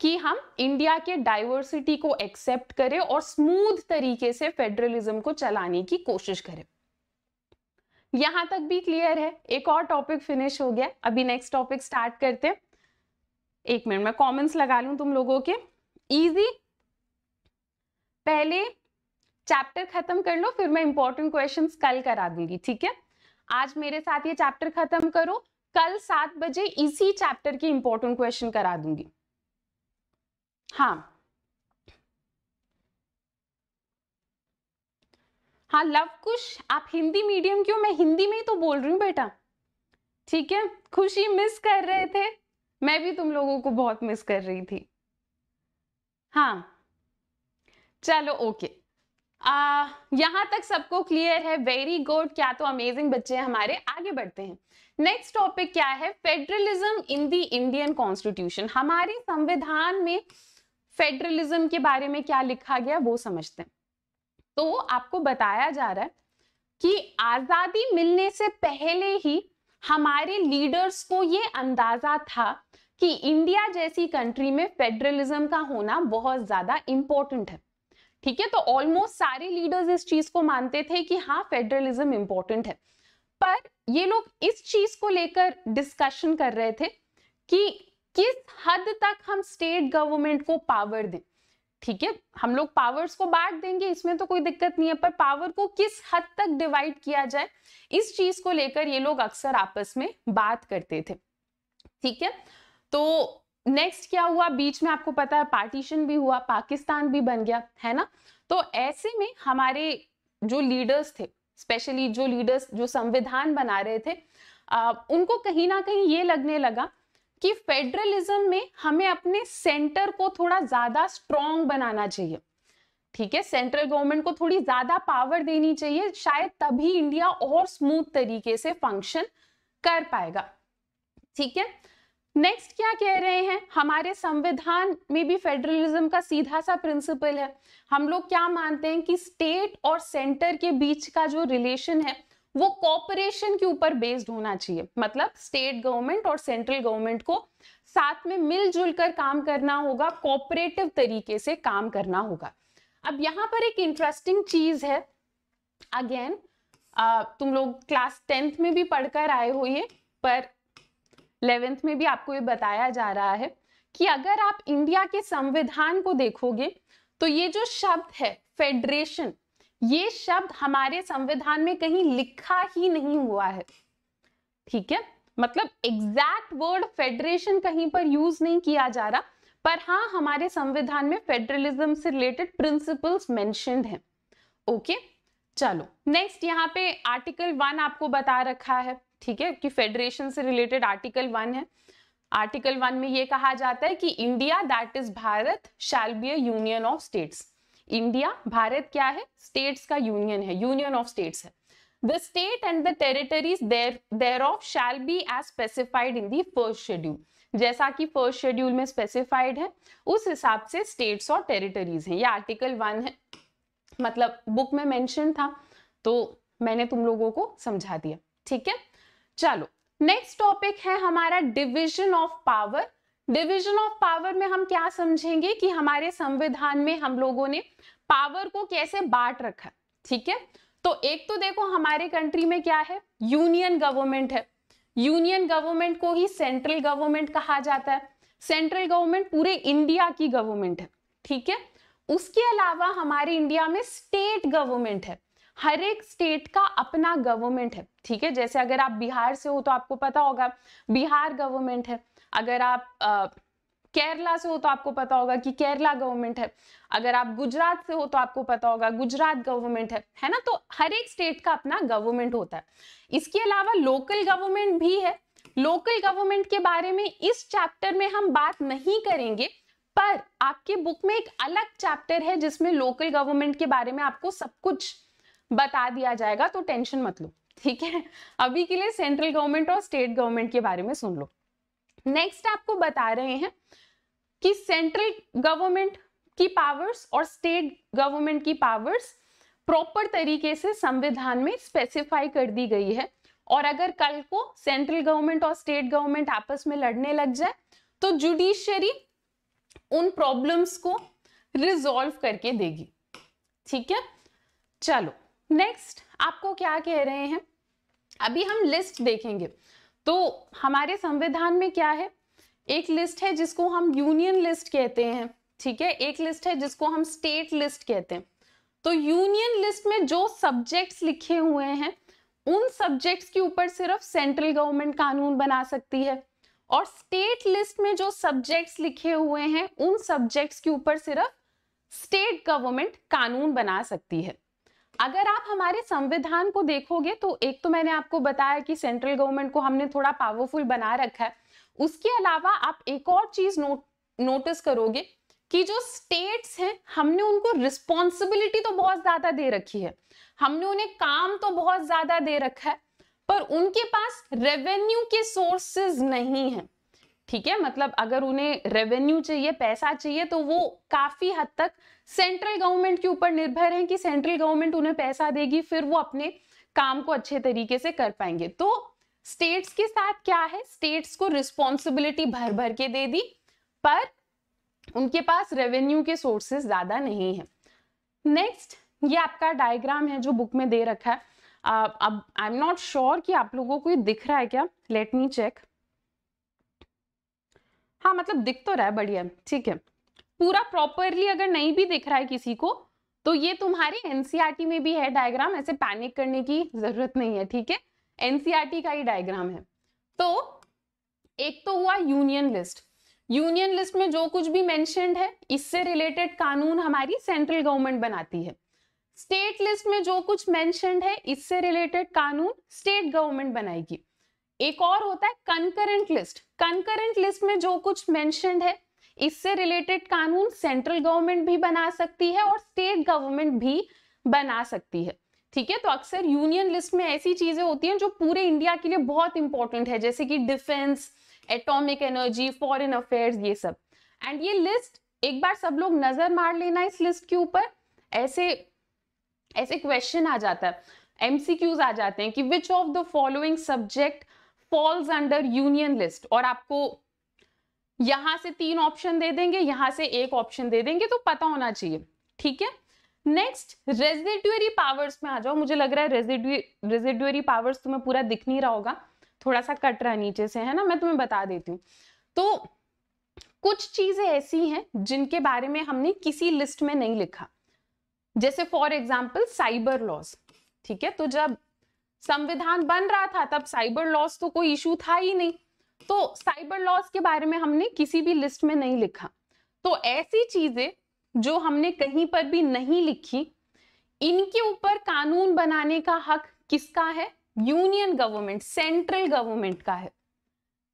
[SPEAKER 1] कि हम इंडिया के डाइवर्सिटी को एक्सेप्ट करें और स्मूथ तरीके से फेडरलिज्म को चलाने की कोशिश करें यहां तक भी क्लियर है एक और टॉपिक फिनिश हो गया अभी नेक्स्ट टॉपिक स्टार्ट करते हैं एक मिनट में कमेंट्स लगा लू तुम लोगों के इजी पहले चैप्टर खत्म कर लो फिर मैं इंपॉर्टेंट क्वेश्चंस कल करा दूंगी ठीक है आज मेरे साथ ये चैप्टर खत्म करो कल सात बजे इसी चैप्टर की इंपॉर्टेंट क्वेश्चन करा दूंगी हाँ हाँ लव कुश आप हिंदी मीडियम क्यों मैं हिंदी में ही तो बोल रही हूँ बेटा ठीक है खुशी मिस कर रहे थे मैं भी तुम लोगों को बहुत मिस कर रही थी हाँ चलो ओके यहां तक सबको क्लियर है वेरी गुड क्या तो अमेजिंग बच्चे हमारे आगे बढ़ते हैं नेक्स्ट टॉपिक क्या है federalism in the Indian constitution हमारे संविधान में फेडरलिज्म के बारे में क्या लिखा गया वो समझते हैं तो आपको बताया जा रहा है कि आजादी मिलने से पहले ही हमारे लीडर्स को ये अंदाजा था कि इंडिया जैसी कंट्री में फेडरलिज्म का होना बहुत ज्यादा इंपॉर्टेंट है ठीक है तो ऑलमोस्ट सारे लीडर्स इस चीज को मानते थे कि हाँ फेडरलिज्म इंपॉर्टेंट है पर ये लोग इस चीज को लेकर डिस्कशन कर रहे थे कि किस हद तक हम स्टेट गवर्नमेंट को पावर दें ठीक है हम लोग पावर्स को बांट देंगे इसमें तो कोई दिक्कत नहीं है पर पावर को किस हद तक डिवाइड किया जाए इस चीज को लेकर ये लोग अक्सर आपस में बात करते थे ठीक है तो नेक्स्ट क्या हुआ बीच में आपको पता है पार्टीशन भी हुआ पाकिस्तान भी बन गया है ना तो ऐसे में हमारे जो लीडर्स थे स्पेशली जो लीडर्स जो संविधान बना रहे थे आ, उनको कहीं ना कहीं ये लगने लगा कि फेडरलिज्म में हमें अपने सेंटर को थोड़ा ज्यादा स्ट्रॉन्ग बनाना चाहिए ठीक है सेंट्रल गवर्नमेंट को थोड़ी ज्यादा पावर देनी चाहिए शायद तभी इंडिया और स्मूथ तरीके से फंक्शन कर पाएगा ठीक है नेक्स्ट क्या कह रहे हैं हमारे संविधान में भी फेडरलिज्म का सीधा सा प्रिंसिपल है हम लोग क्या मानते हैं कि स्टेट और सेंटर के बीच का जो रिलेशन है वो कॉपरेशन के ऊपर बेस्ड होना चाहिए मतलब स्टेट गवर्नमेंट और सेंट्रल गवर्नमेंट को साथ में मिलजुल कर काम करना होगा कॉपरेटिव तरीके से काम करना होगा अब यहाँ पर एक इंटरेस्टिंग चीज है अगेन तुम लोग क्लास टेंथ में भी पढ़कर आए हो ये पर इलेवेंथ में भी आपको ये बताया जा रहा है कि अगर आप इंडिया के संविधान को देखोगे तो ये जो शब्द है फेडरेशन ये शब्द हमारे संविधान में कहीं लिखा ही नहीं हुआ है ठीक है मतलब एग्जैक्ट वर्ड फेडरेशन कहीं पर यूज नहीं किया जा रहा पर हाँ हमारे संविधान में फेडरलिज्म से रिलेटेड प्रिंसिपल्स मेंशनड हैं ओके चलो नेक्स्ट यहाँ पे आर्टिकल वन आपको बता रखा है ठीक है कि फेडरेशन से रिलेटेड आर्टिकल वन है आर्टिकल वन में यह कहा जाता है कि India that is Bharat shall be union of states India Bharat क्या है स्टेट्स का यूनियन है यूनियन ऑफ स्टेट्स है the state and the territories thereof shall be as specified in the first schedule जैसा कि फर्स्ट शेड्यूल में स्पेसिफाइड है उस हिसाब से स्टेट्स और टेरिटरीज हैं ये आर्टिकल वन है मतलब बुक में मेंशन था तो मैंने तुम लोगों को समझा दिया ठीक है चलो नेक्स्ट टॉपिक है हमारा division of power division of power में हम क्या समझेंगे कि हमारे संविधान में हम लोगों ने पावर को कैसे बांट रखा ठीक है तो एक तो देखो हमारे कंट्री में क्या है यूनियन गवर्नमेंट है यूनियन गवर्नमेंट को ही सेंट्रल गवर्नमेंट कहा जाता है सेंट्रल गवर्नमेंट पूरे इंडिया की गवर्नमेंट है ठीक है उसके अलावा हमारे इंडिया में स्टेट गवर्नमेंट है हर एक स्टेट का अपना गवर्नमेंट है ठीक है जैसे अगर आप बिहार से हो तो आपको पता होगा बिहार गवर्नमेंट है अगर आप केरला से हो तो आपको पता होगा कि केरला गवर्नमेंट है अगर आप गुजरात से हो तो आपको पता होगा गुजरात गवर्नमेंट है है ना तो हर एक स्टेट का अपना गवर्नमेंट होता है इसके अलावा लोकल गवर्नमेंट भी है लोकल गवर्नमेंट के बारे में इस चैप्टर में हम बात नहीं करेंगे पर आपके बुक में एक अलग चैप्टर है जिसमें लोकल गवर्नमेंट के बारे में आपको सब कुछ बता दिया जाएगा तो टेंशन मत लो ठीक है अभी के लिए सेंट्रल गवर्नमेंट और स्टेट गवर्नमेंट के बारे में सुन लो नेक्स्ट आपको बता रहे हैं कि सेंट्रल गवर्नमेंट की पावर्स और स्टेट गवर्नमेंट की पावर्स प्रॉपर तरीके से संविधान में स्पेसिफाई कर दी गई है और अगर कल को सेंट्रल गवर्नमेंट और स्टेट गवर्नमेंट आपस में लड़ने लग जाए तो जुडिशरी उन प्रॉब्लम्स को रिजॉल्व करके देगी ठीक है चलो नेक्स्ट आपको क्या कह रहे हैं अभी हम लिस्ट देखेंगे तो हमारे संविधान में क्या है एक लिस्ट है जिसको हम यूनियन लिस्ट कहते हैं ठीक है एक लिस्ट है जिसको हम स्टेट लिस्ट कहते हैं तो यूनियन लिस्ट में जो सब्जेक्ट्स लिखे हुए हैं उन सब्जेक्ट्स के ऊपर सिर्फ सेंट्रल गवर्नमेंट कानून बना सकती है और स्टेट लिस्ट में जो सब्जेक्ट्स लिखे हुए हैं उन सब्जेक्ट्स के ऊपर सिर्फ स्टेट गवर्नमेंट कानून बना सकती है अगर आप हमारे संविधान को देखोगे तो एक तो मैंने आपको बताया कि सेंट्रल गवर्नमेंट को हमने थोड़ा पावरफुल बना रखा है उसके अलावा आप एक और चीज नोट नोटिस करोगे कि जो स्टेट्स हैं हमने उनको रिस्पॉन्सिबिलिटी तो बहुत ज्यादा दे रखी है हमने उन्हें काम तो बहुत ज्यादा दे रखा है पर उनके पास रेवेन्यू के सोर्सेज नहीं है ठीक है मतलब अगर उन्हें रेवेन्यू चाहिए पैसा चाहिए तो वो काफी हद तक सेंट्रल गवर्नमेंट के ऊपर निर्भर हैं कि सेंट्रल गवर्नमेंट उन्हें पैसा देगी फिर वो अपने काम को अच्छे तरीके से कर पाएंगे तो स्टेट्स के साथ क्या है स्टेट्स को रिस्पॉन्सिबिलिटी भर भर के दे दी पर उनके पास रेवेन्यू के सोर्सेस ज्यादा नहीं है नेक्स्ट ये आपका डायग्राम है जो बुक में दे रखा है uh, अब आई एम नॉट श्योर कि आप लोगों को ये दिख रहा है क्या लेट मी चेक हाँ मतलब दिख तो रहा है बढ़िया ठीक है पूरा प्रॉपरली अगर नहीं भी दिख रहा है किसी को तो ये तुम्हारे एनसीईआरटी e में भी है डायग्राम ऐसे पैनिक करने की जरूरत नहीं है ठीक है एनसीईआरटी e का ही डायग्राम है तो एक तो हुआ यूनियन लिस्ट यूनियन लिस्ट में जो कुछ भी मेंशनड है इससे रिलेटेड कानून हमारी सेंट्रल गवर्नमेंट बनाती है स्टेट लिस्ट में जो कुछ मेंशनड है इससे रिलेटेड कानून स्टेट गवर्नमेंट बनाएगी एक और होता है कंकरेंट लिस्ट कंकरेंट लिस्ट में जो कुछ मेंशनड है इससे रिलेटेड कानून सेंट्रल गवर्नमेंट भी बना सकती है और स्टेट गवर्नमेंट भी बना सकती है ठीक है तो अक्सर यूनियन लिस्ट में ऐसी चीजें होती हैं जो पूरे इंडिया के लिए बहुत इंपॉर्टेंट है जैसे कि defence atomic energy foreign affairs ये सब एंड ये लिस्ट एक बार सब लोग नजर मार लेना इस लिस्ट के ऊपर ऐसे ऐसे क्वेश्चन आ जाता है एमसीक्यूज आ जाते हैं कि which of the following subject falls under union list और आपको यहां से तीन ऑप्शन दे देंगे यहां से एक ऑप्शन दे देंगे तो पता होना चाहिए ठीक है नेक्स्ट रेजिड्यूरी पावर्स में आ जाओ मुझे लग रहा है रेजिड्यू रेजिड्यूरी पावर्स तुम्हें पूरा दिख नहीं रहा होगा थोड़ा सा कट रहा नीचे से है ना मैं तुम्हें बता देती हूँ तो कुछ चीजें ऐसी हैं जिनके बारे में हमने किसी लिस्ट में नहीं लिखा जैसे फॉर एग्जाम्पल साइबर लॉस ठीक है तो जब संविधान बन रहा था तब साइबर लॉस तो कोई इशू था ही नहीं तो साइबर लॉस के बारे में हमने किसी भी लिस्ट में नहीं लिखा तो ऐसी चीजें जो हमने कहीं पर भी नहीं लिखी इनके ऊपर कानून बनाने का हक किसका है यूनियन गवर्नमेंट सेंट्रल गवर्नमेंट का है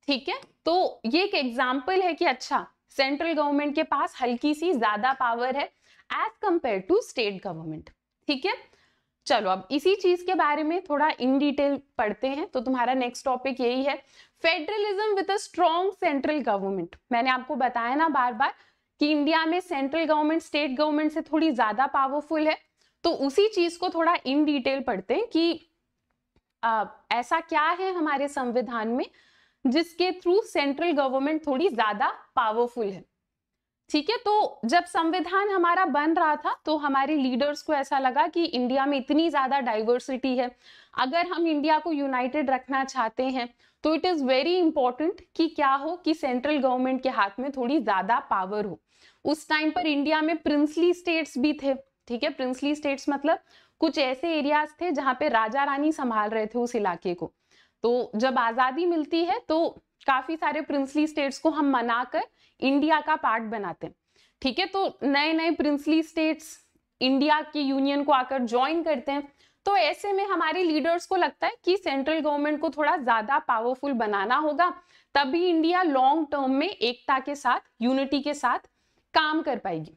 [SPEAKER 1] ठीक है तो ये एक एग्जाम्पल है कि अच्छा सेंट्रल गवर्नमेंट के पास हल्की सी ज्यादा पावर है as compare to state government ठीक है चलो अब इसी चीज के बारे में थोड़ा इन डिटेल पढ़ते हैं तो तुम्हारा नेक्स्ट टॉपिक यही है federalism with a strong central government मैंने आपको बताया ना बार बार कि इंडिया में सेंट्रल गवर्नमेंट स्टेट गवर्नमेंट से थोड़ी ज्यादा पावरफुल है तो उसी चीज को थोड़ा इन डिटेल पढ़ते हैं कि आ, ऐसा क्या है हमारे संविधान में जिसके थ्रू सेंट्रल गवर्नमेंट थोड़ी ज्यादा पावरफुल है ठीक है तो जब संविधान हमारा बन रहा था तो हमारे लीडर्स को ऐसा लगा कि इंडिया में इतनी ज्यादा डाइवर्सिटी है अगर हम इंडिया को यूनाइटेड रखना चाहते हैं तो इट इज वेरी इंपॉर्टेंट कि क्या हो कि सेंट्रल गवर्नमेंट के हाथ में थोड़ी ज्यादा पावर हो उस टाइम पर इंडिया में प्रिंसली स्टेट्स भी थे ठीक है प्रिंसली स्टेट्स मतलब कुछ ऐसे एरियाज थे जहां पे राजा रानी संभाल रहे थे उस इलाके को तो जब आज़ादी मिलती है तो काफ़ी सारे प्रिंसली स्टेट्स को हम मनाकर इंडिया का पार्ट बनाते हैं ठीक है तो नए नए प्रिंसली स्टेट्स इंडिया की यूनियन को आकर ज्वाइन करते हैं तो ऐसे में हमारे लीडर्स को लगता है कि सेंट्रल गवर्नमेंट को थोड़ा ज्यादा पावरफुल बनाना होगा तभी इंडिया लॉन्ग टर्म में एकता के साथ यूनिटी के साथ काम कर पाएगी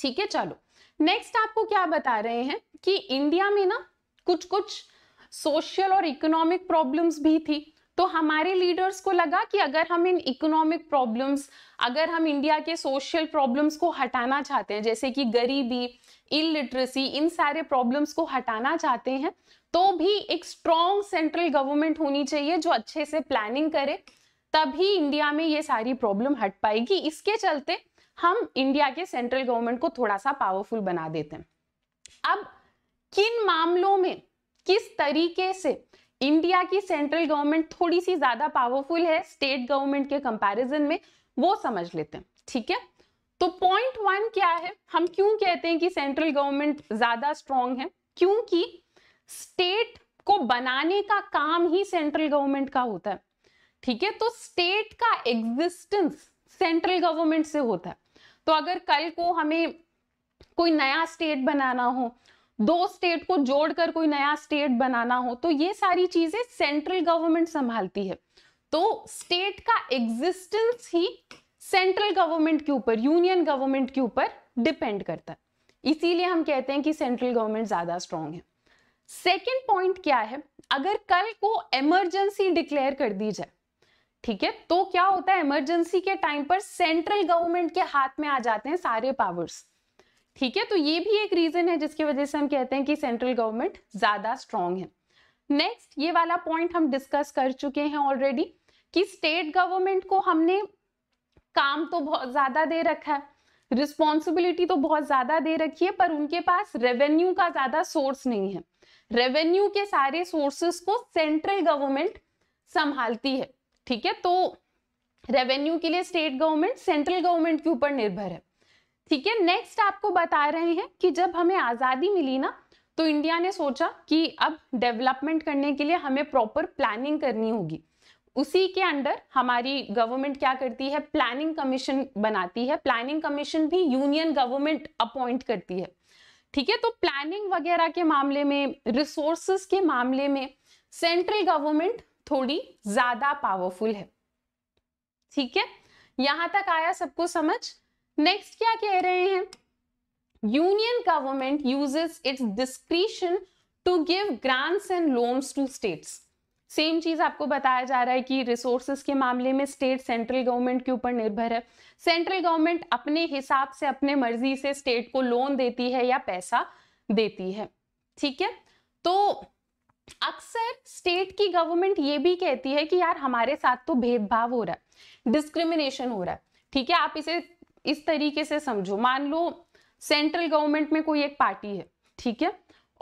[SPEAKER 1] ठीक है चलो नेक्स्ट आपको क्या बता रहे हैं कि इंडिया में ना कुछ कुछ सोशल और इकोनॉमिक प्रॉब्लम्स भी थी तो हमारे लीडर्स को लगा कि अगर हम इन इकोनॉमिक प्रॉब्लम्स अगर हम इंडिया के सोशल प्रॉब्लम्स को हटाना चाहते हैं जैसे कि गरीबी इलिटरेसी इन सारे प्रॉब्लम्स को हटाना चाहते हैं तो भी एक स्ट्रॉन्ग सेंट्रल गवर्नमेंट होनी चाहिए जो अच्छे से प्लानिंग करे तभी इंडिया में ये सारी प्रॉब्लम हट पाएगी इसके चलते हम इंडिया के सेंट्रल गवर्नमेंट को थोड़ा सा पावरफुल बना देते हैं अब किन मामलों में किस तरीके से इंडिया की सेंट्रल गवर्नमेंट थोड़ी सी ज्यादा पावरफुल है स्टेट गवर्नमेंट के कंपैरिजन में वो समझ लेते हैं ठीक है तो पॉइंट वन क्या है हम क्यों कहते हैं कि सेंट्रल गवर्नमेंट ज्यादा स्ट्रांग है क्योंकि स्टेट को बनाने का काम ही सेंट्रल गवर्नमेंट का होता है ठीक है तो स्टेट का एग्जिस्टेंस सेंट्रल गवर्नमेंट से होता है तो अगर कल को हमें कोई नया स्टेट बनाना हो दो स्टेट को जोड़कर कोई नया स्टेट बनाना हो तो ये सारी चीजें सेंट्रल गवर्नमेंट संभालती है तो स्टेट का एग्जिस्टेंस ही सेंट्रल गवर्नमेंट के ऊपर यूनियन गवर्नमेंट के ऊपर डिपेंड करता है इसीलिए हम कहते हैं कि सेंट्रल गवर्नमेंट ज्यादा स्ट्रांग है सेकेंड पॉइंट क्या है अगर कल को इमरजेंसी डिक्लेयर कर दी जाए ठीक है तो क्या होता है इमरजेंसी के टाइम पर सेंट्रल गवर्नमेंट के हाथ में आ जाते हैं सारे पावर्स ठीक है तो ये भी एक रीजन है जिसकी वजह से हम कहते हैं कि सेंट्रल गवर्नमेंट ज्यादा स्ट्रांग है नेक्स्ट ये वाला पॉइंट हम डिस्कस कर चुके हैं ऑलरेडी कि स्टेट गवर्नमेंट को हमने काम तो बहुत ज्यादा दे रखा है रिस्पॉन्सिबिलिटी तो बहुत ज्यादा दे रखी है पर उनके पास रेवेन्यू का ज्यादा सोर्स नहीं है रेवेन्यू के सारे सोर्सेस को सेंट्रल गवर्नमेंट संभालती है ठीक है तो रेवेन्यू के लिए स्टेट गवर्नमेंट सेंट्रल गवर्नमेंट के ऊपर निर्भर है ठीक है नेक्स्ट आपको बता रहे हैं कि जब हमें आज़ादी मिली ना तो इंडिया ने सोचा कि अब डेवलपमेंट करने के लिए हमें प्रॉपर प्लानिंग करनी होगी उसी के अंडर हमारी गवर्नमेंट क्या करती है प्लानिंग कमीशन बनाती है प्लानिंग कमीशन भी यूनियन गवर्नमेंट अपॉइंट करती है ठीक है तो प्लानिंग वगैरह के मामले में रिसोर्सेस के मामले में सेंट्रल गवर्नमेंट थोड़ी ज्यादा पावरफुल है ठीक है यहां तक आया सबको समझ नेक्स्ट क्या कह रहे हैं union government uses its discretion to give grants and loans to states same चीज आपको बताया जा रहा है कि रिसोर्सेस के मामले में स्टेट सेंट्रल गवर्नमेंट के ऊपर निर्भर है सेंट्रल गवर्नमेंट अपने हिसाब से अपने मर्जी से स्टेट को लोन देती है या पैसा देती है ठीक है तो अक्सर स्टेट की गवर्नमेंट ये भी कहती है कि यार हमारे साथ तो भेदभाव हो रहा है डिस्क्रिमिनेशन हो रहा है ठीक है आप इसे इस तरीके से समझो मान लो सेंट्रल गवर्नमेंट में कोई एक पार्टी है ठीक है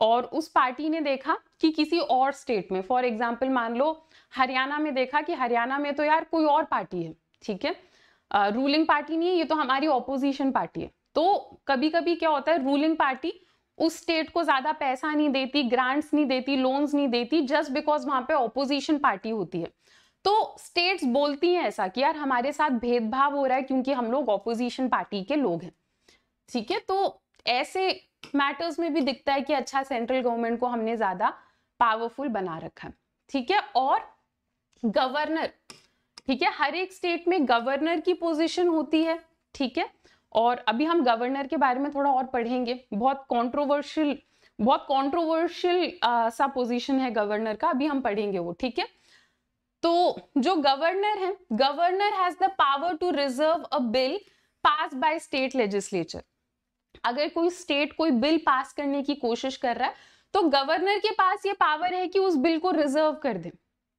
[SPEAKER 1] और उस पार्टी ने देखा कि किसी और स्टेट में फॉर एग्जाम्पल मान लो हरियाणा में देखा कि हरियाणा में तो यार कोई और पार्टी है ठीक है रूलिंग पार्टी नहीं है ये तो हमारी ऑपोजिशन पार्टी है तो कभी कभी क्या होता है रूलिंग पार्टी उस स्टेट को ज्यादा पैसा नहीं देती ग्रांट्स नहीं देती लोन्स नहीं देती जस्ट बिकॉज वहां पे ऑपोजिशन पार्टी होती है तो स्टेट्स बोलती हैं ऐसा कि यार हमारे साथ भेदभाव हो रहा है क्योंकि हम लोग ऑपोजिशन पार्टी के लोग हैं ठीक है तो ऐसे मैटर्स में भी दिखता है कि अच्छा सेंट्रल गवर्नमेंट को हमने ज्यादा पावरफुल बना रखा है ठीक है और गवर्नर ठीक है हर एक स्टेट में गवर्नर की पोजीशन होती है ठीक है और अभी हम गवर्नर के बारे में थोड़ा और पढ़ेंगे बहुत कंट्रोवर्शियल बहुत कंट्रोवर्शियल सा पोजीशन है गवर्नर का अभी हम पढ़ेंगे वो ठीक है तो जो गवर्नर है governor has the power to reserve a bill pass by state legislature अगर कोई स्टेट कोई बिल पास करने की कोशिश कर रहा है तो गवर्नर के पास ये पावर है कि उस बिल को रिजर्व कर दे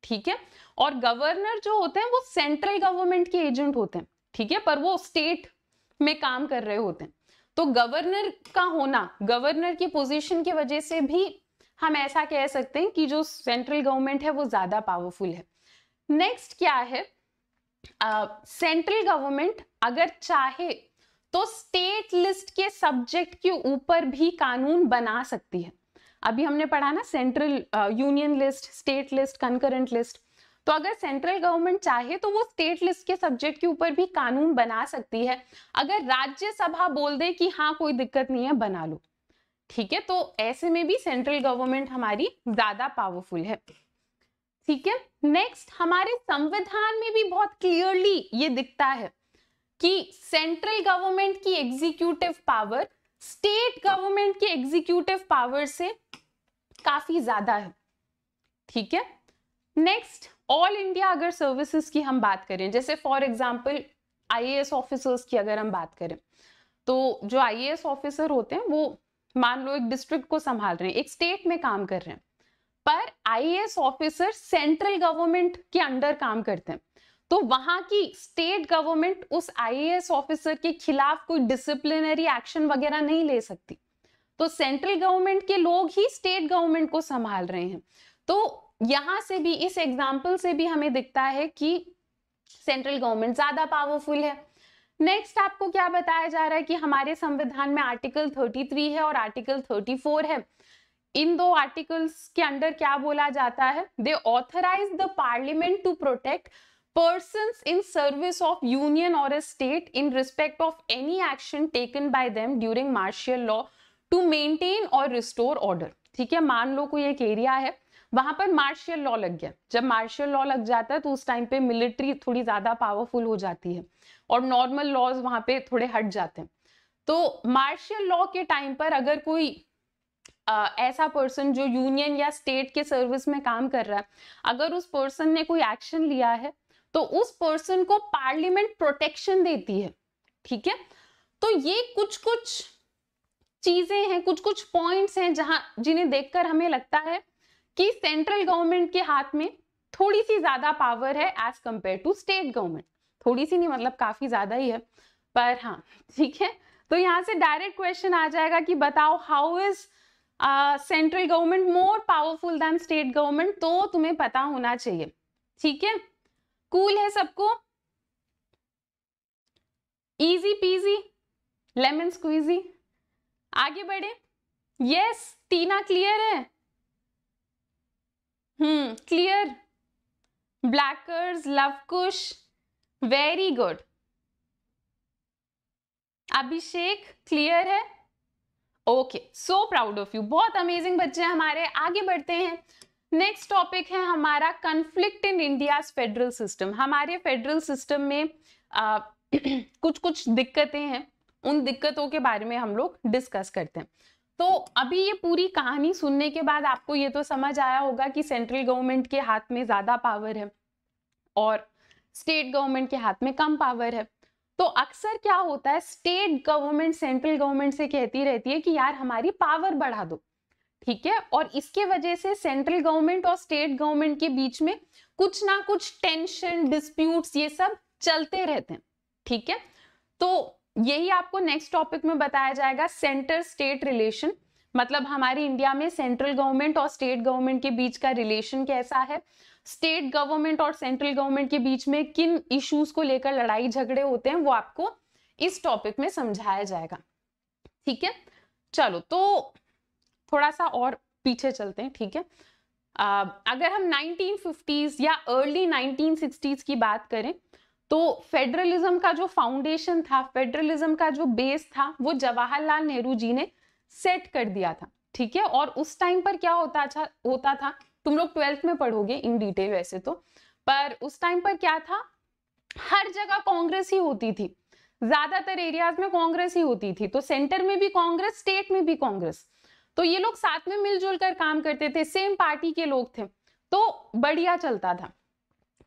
[SPEAKER 1] ठीक है और गवर्नर जो होते हैं वो सेंट्रल गवर्नमेंट के एजेंट होते हैं ठीक है पर वो स्टेट में काम कर रहे होते हैं तो गवर्नर का होना गवर्नर की पोजीशन की वजह से भी हम ऐसा कह सकते हैं कि जो सेंट्रल गवर्नमेंट है वो ज्यादा पावरफुल है नेक्स्ट क्या है सेंट्रल uh, गवर्नमेंट अगर चाहे तो स्टेट लिस्ट के सब्जेक्ट के ऊपर भी कानून बना सकती है अभी हमने पढ़ा ना central union list state list concurrent list तो अगर सेंट्रल गवर्नमेंट चाहे तो वो स्टेट लिस्ट के सब्जेक्ट के ऊपर भी कानून बना सकती है अगर राज्यसभा बोल दे कि हाँ कोई दिक्कत नहीं है बना लो ठीक है तो ऐसे में भी सेंट्रल गवर्नमेंट हमारी ज्यादा पावरफुल है ठीक है नेक्स्ट हमारे संविधान में भी बहुत क्लियरली ये दिखता है कि सेंट्रल गवर्नमेंट की एग्जीक्यूटिव पावर स्टेट गवर्नमेंट की एग्जीक्यूटिव पावर से काफी ज्यादा है ठीक है नेक्स्ट ऑल इंडिया अगर सर्विसेज की हम बात करें जैसे फॉर एग्जाम्पल आईएएस ऑफिसर्स की अगर हम बात करें तो जो आईएएस ऑफिसर होते हैं वो मान लो एक डिस्ट्रिक्ट को संभाल रहे हैं एक स्टेट में काम कर रहे हैं पर आईएएस ऑफिसर सेंट्रल गवर्नमेंट के अंडर काम करते हैं तो वहां की स्टेट गवर्नमेंट उस आईएएस ऑफिसर के खिलाफ कोई डिसिप्लिनरी एक्शन वगैरह नहीं ले सकती तो सेंट्रल गवर्नमेंट के लोग ही स्टेट गवर्नमेंट को संभाल रहे हैं तो यहां से भी इस एग्जाम्पल से भी हमें दिखता है कि सेंट्रल गवर्नमेंट ज्यादा पावरफुल है नेक्स्ट आपको क्या बताया जा रहा है कि हमारे संविधान में आर्टिकल 33 है और आर्टिकल 34 है इन दो आर्टिकल्स के अंडर क्या बोला जाता है they authorize the parliament to protect person in service of union or a state in respect of any action taken by them during martial law to maintain or restore order ठीक है मान लो कोई एक एरिया है वहां पर मार्शियल लॉ लग गया जब मार्शियल लॉ लग जाता है तो उस टाइम पे मिलिट्री थोड़ी ज्यादा पावरफुल हो जाती है और नॉर्मल लॉज वहां पे थोड़े हट जाते हैं तो मार्शियल लॉ के टाइम पर अगर कोई ऐसा पर्सन जो यूनियन या स्टेट के सर्विस में काम कर रहा है अगर उस पर्सन ने कोई एक्शन लिया है तो उस पर्सन को पार्लियामेंट प्रोटेक्शन देती है ठीक है तो ये कुछ कुछ चीजें हैं कुछ कुछ पॉइंट्स हैं जहां जिन्हें देखकर हमें लगता है कि सेंट्रल गवर्नमेंट के हाथ में थोड़ी सी ज्यादा पावर है as compare to state government थोड़ी सी नहीं मतलब काफी ज्यादा ही है पर हाँ ठीक है तो यहाँ से डायरेक्ट क्वेश्चन आ जाएगा कि बताओ how is central government more powerful than state government तो तुम्हें पता होना चाहिए ठीक है कूल है सबको इजी पीजी लेमन स्क्वीजी आगे बढ़े यस टीना क्लियर है hmm clear Blackers Lavkush very good Abhishek clear है okay so proud of you बहुत अमेजिंग बच्चे हमारे आगे बढ़ते हैं नेक्स्ट टॉपिक है हमारा conflict in India federal system हमारे फेडरल सिस्टम में आ, कुछ कुछ दिक्कतें हैं उन दिक्कतों के बारे में हम लोग डिस्कस करते हैं तो अभी ये पूरी कहानी सुनने के बाद आपको ये तो समझ आया होगा कि सेंट्रल गवर्नमेंट के हाथ में ज़्यादा पावर है और स्टेट गवर्नमेंट के हाथ में कम पावर है तो अक्सर क्या होता है स्टेट गवर्नमेंट सेंट्रल गवर्नमेंट से कहती रहती है कि यार हमारी पावर बढ़ा दो ठीक है और इसके वजह से सेंट्रल गवर्नमेंट और स्टेट गवर्नमेंट के बीच में कुछ ना कुछ टेंशन डिस्प्यूट्स ये सब चलते रहते हैं ठीक है तो यही आपको नेक्स्ट टॉपिक में बताया जाएगा सेंटर स्टेट रिलेशन मतलब हमारी इंडिया में सेंट्रल गवर्नमेंट और स्टेट गवर्नमेंट के बीच का रिलेशन कैसा है स्टेट गवर्नमेंट और सेंट्रल गवर्नमेंट के बीच में किन इश्यूज को लेकर लड़ाई झगड़े होते हैं वो आपको इस टॉपिक में समझाया जाएगा ठीक है चलो तो थोड़ा सा और पीछे चलते हैं ठीक है Uh, अगर हम 1950s या अर्ली 1960s की बात करें तो फेडरलिज्म का जो फाउंडेशन था फेडरलिज्म का जो बेस था वो जवाहरलाल नेहरू जी ने सेट कर दिया था ठीक है और उस टाइम पर क्या होता था होता था तुम लोग ट्वेल्थ में पढ़ोगे इन डिटेल वैसे तो पर उस टाइम पर क्या था हर जगह कांग्रेस ही होती थी ज्यादातर एरियाज में कांग्रेस ही होती थी तो सेंटर में भी कांग्रेस स्टेट में भी कांग्रेस तो ये लोग साथ में मिलजुल कर काम करते थे सेम पार्टी के लोग थे तो बढ़िया चलता था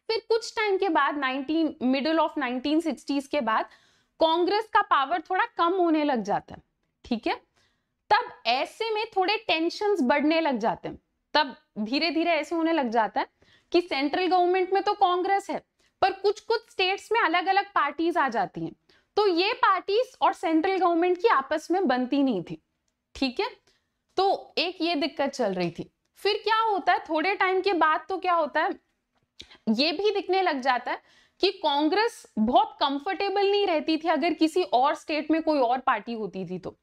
[SPEAKER 1] फिर कुछ टाइम के बाद 19 मिडिल ऑफ 1960s के बाद कांग्रेस का पावर थोड़ा कम होने लग जाता है ठीक है तब ऐसे में थोड़े टेंशन बढ़ने लग जाते हैं तब धीरे धीरे ऐसे होने लग जाता है कि सेंट्रल गवर्नमेंट में तो कांग्रेस है पर कुछ कुछ स्टेट्स में अलग अलग पार्टीज आ जाती हैं तो ये पार्टीज और सेंट्रल गवर्नमेंट की आपस में बनती नहीं थी ठीक है तो एक ये दिक्कत चल रही थी फिर क्या होता है थोड़े टाइम के बाद तो क्या होता है ये भी दिखने लग जाता है कि कांग्रेस बहुत कंफर्टेबल नहीं रहती थी अगर किसी और स्टेट में कोई और पार्टी होती थी तो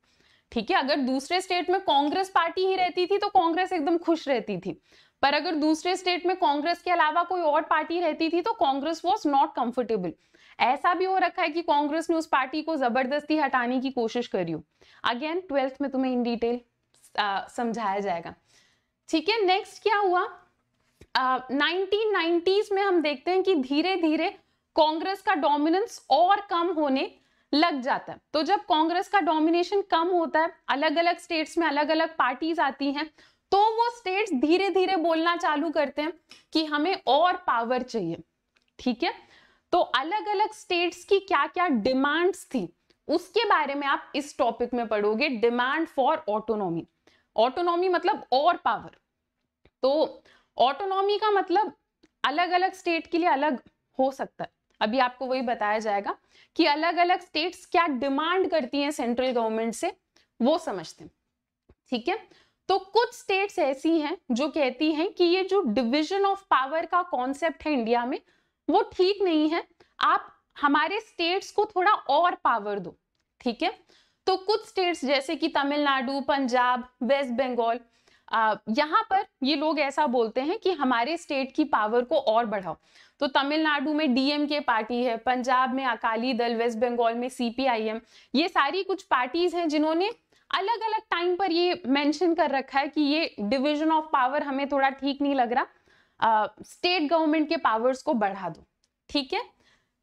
[SPEAKER 1] ठीक है अगर दूसरे स्टेट में कांग्रेस पार्टी ही रहती थी तो कांग्रेस एकदम खुश रहती थी पर अगर दूसरे स्टेट में कांग्रेस के अलावा कोई और पार्टी रहती थी तो कांग्रेस वॉज नॉट कंफर्टेबल ऐसा भी हो रखा है कि कांग्रेस ने उस पार्टी को जबरदस्ती हटाने की कोशिश करी हो अगेन ट्वेल्थ में तुम्हें इन डिटेल समझाया जाएगा ठीक है नेक्स्ट क्या हुआ नाइनटीन uh, में हम देखते हैं कि धीरे धीरे कांग्रेस का डोमिनेंस और कम होने लग जाता है तो जब कांग्रेस का डोमिनेशन कम होता है अलग अलग स्टेट्स में अलग अलग पार्टीज आती हैं तो वो स्टेट्स धीरे धीरे बोलना चालू करते हैं कि हमें और पावर चाहिए ठीक है तो अलग अलग स्टेट्स की क्या क्या डिमांड्स थी उसके बारे में आप इस टॉपिक में पढ़ोगे डिमांड फॉर ऑटोनॉमी ऑटोनॉमी मतलब और पावर तो ऑटोनॉमी का मतलब अलग अलग स्टेट के लिए अलग हो सकता है अभी आपको वही बताया जाएगा कि अलग अलग स्टेट्स क्या डिमांड करती हैं सेंट्रल गवर्नमेंट से वो समझते हैं ठीक है तो कुछ स्टेट्स ऐसी हैं जो कहती हैं कि ये जो डिविजन ऑफ पावर का कॉन्सेप्ट है इंडिया में वो ठीक नहीं है आप हमारे स्टेट्स को थोड़ा और पावर दो ठीक है तो कुछ स्टेट्स जैसे कि तमिलनाडु पंजाब वेस्ट बंगाल यहाँ पर ये लोग ऐसा बोलते हैं कि हमारे स्टेट की पावर को और बढ़ाओ तो तमिलनाडु में डीएमके पार्टी है पंजाब में अकाली दल वेस्ट बंगाल में सीपीआईएम ये सारी कुछ पार्टीज हैं जिन्होंने अलग अलग टाइम पर ये मेंशन कर रखा है कि ये डिवीजन ऑफ पावर हमें थोड़ा ठीक नहीं लग रहा स्टेट गवर्नमेंट के पावर्स को बढ़ा दो ठीक है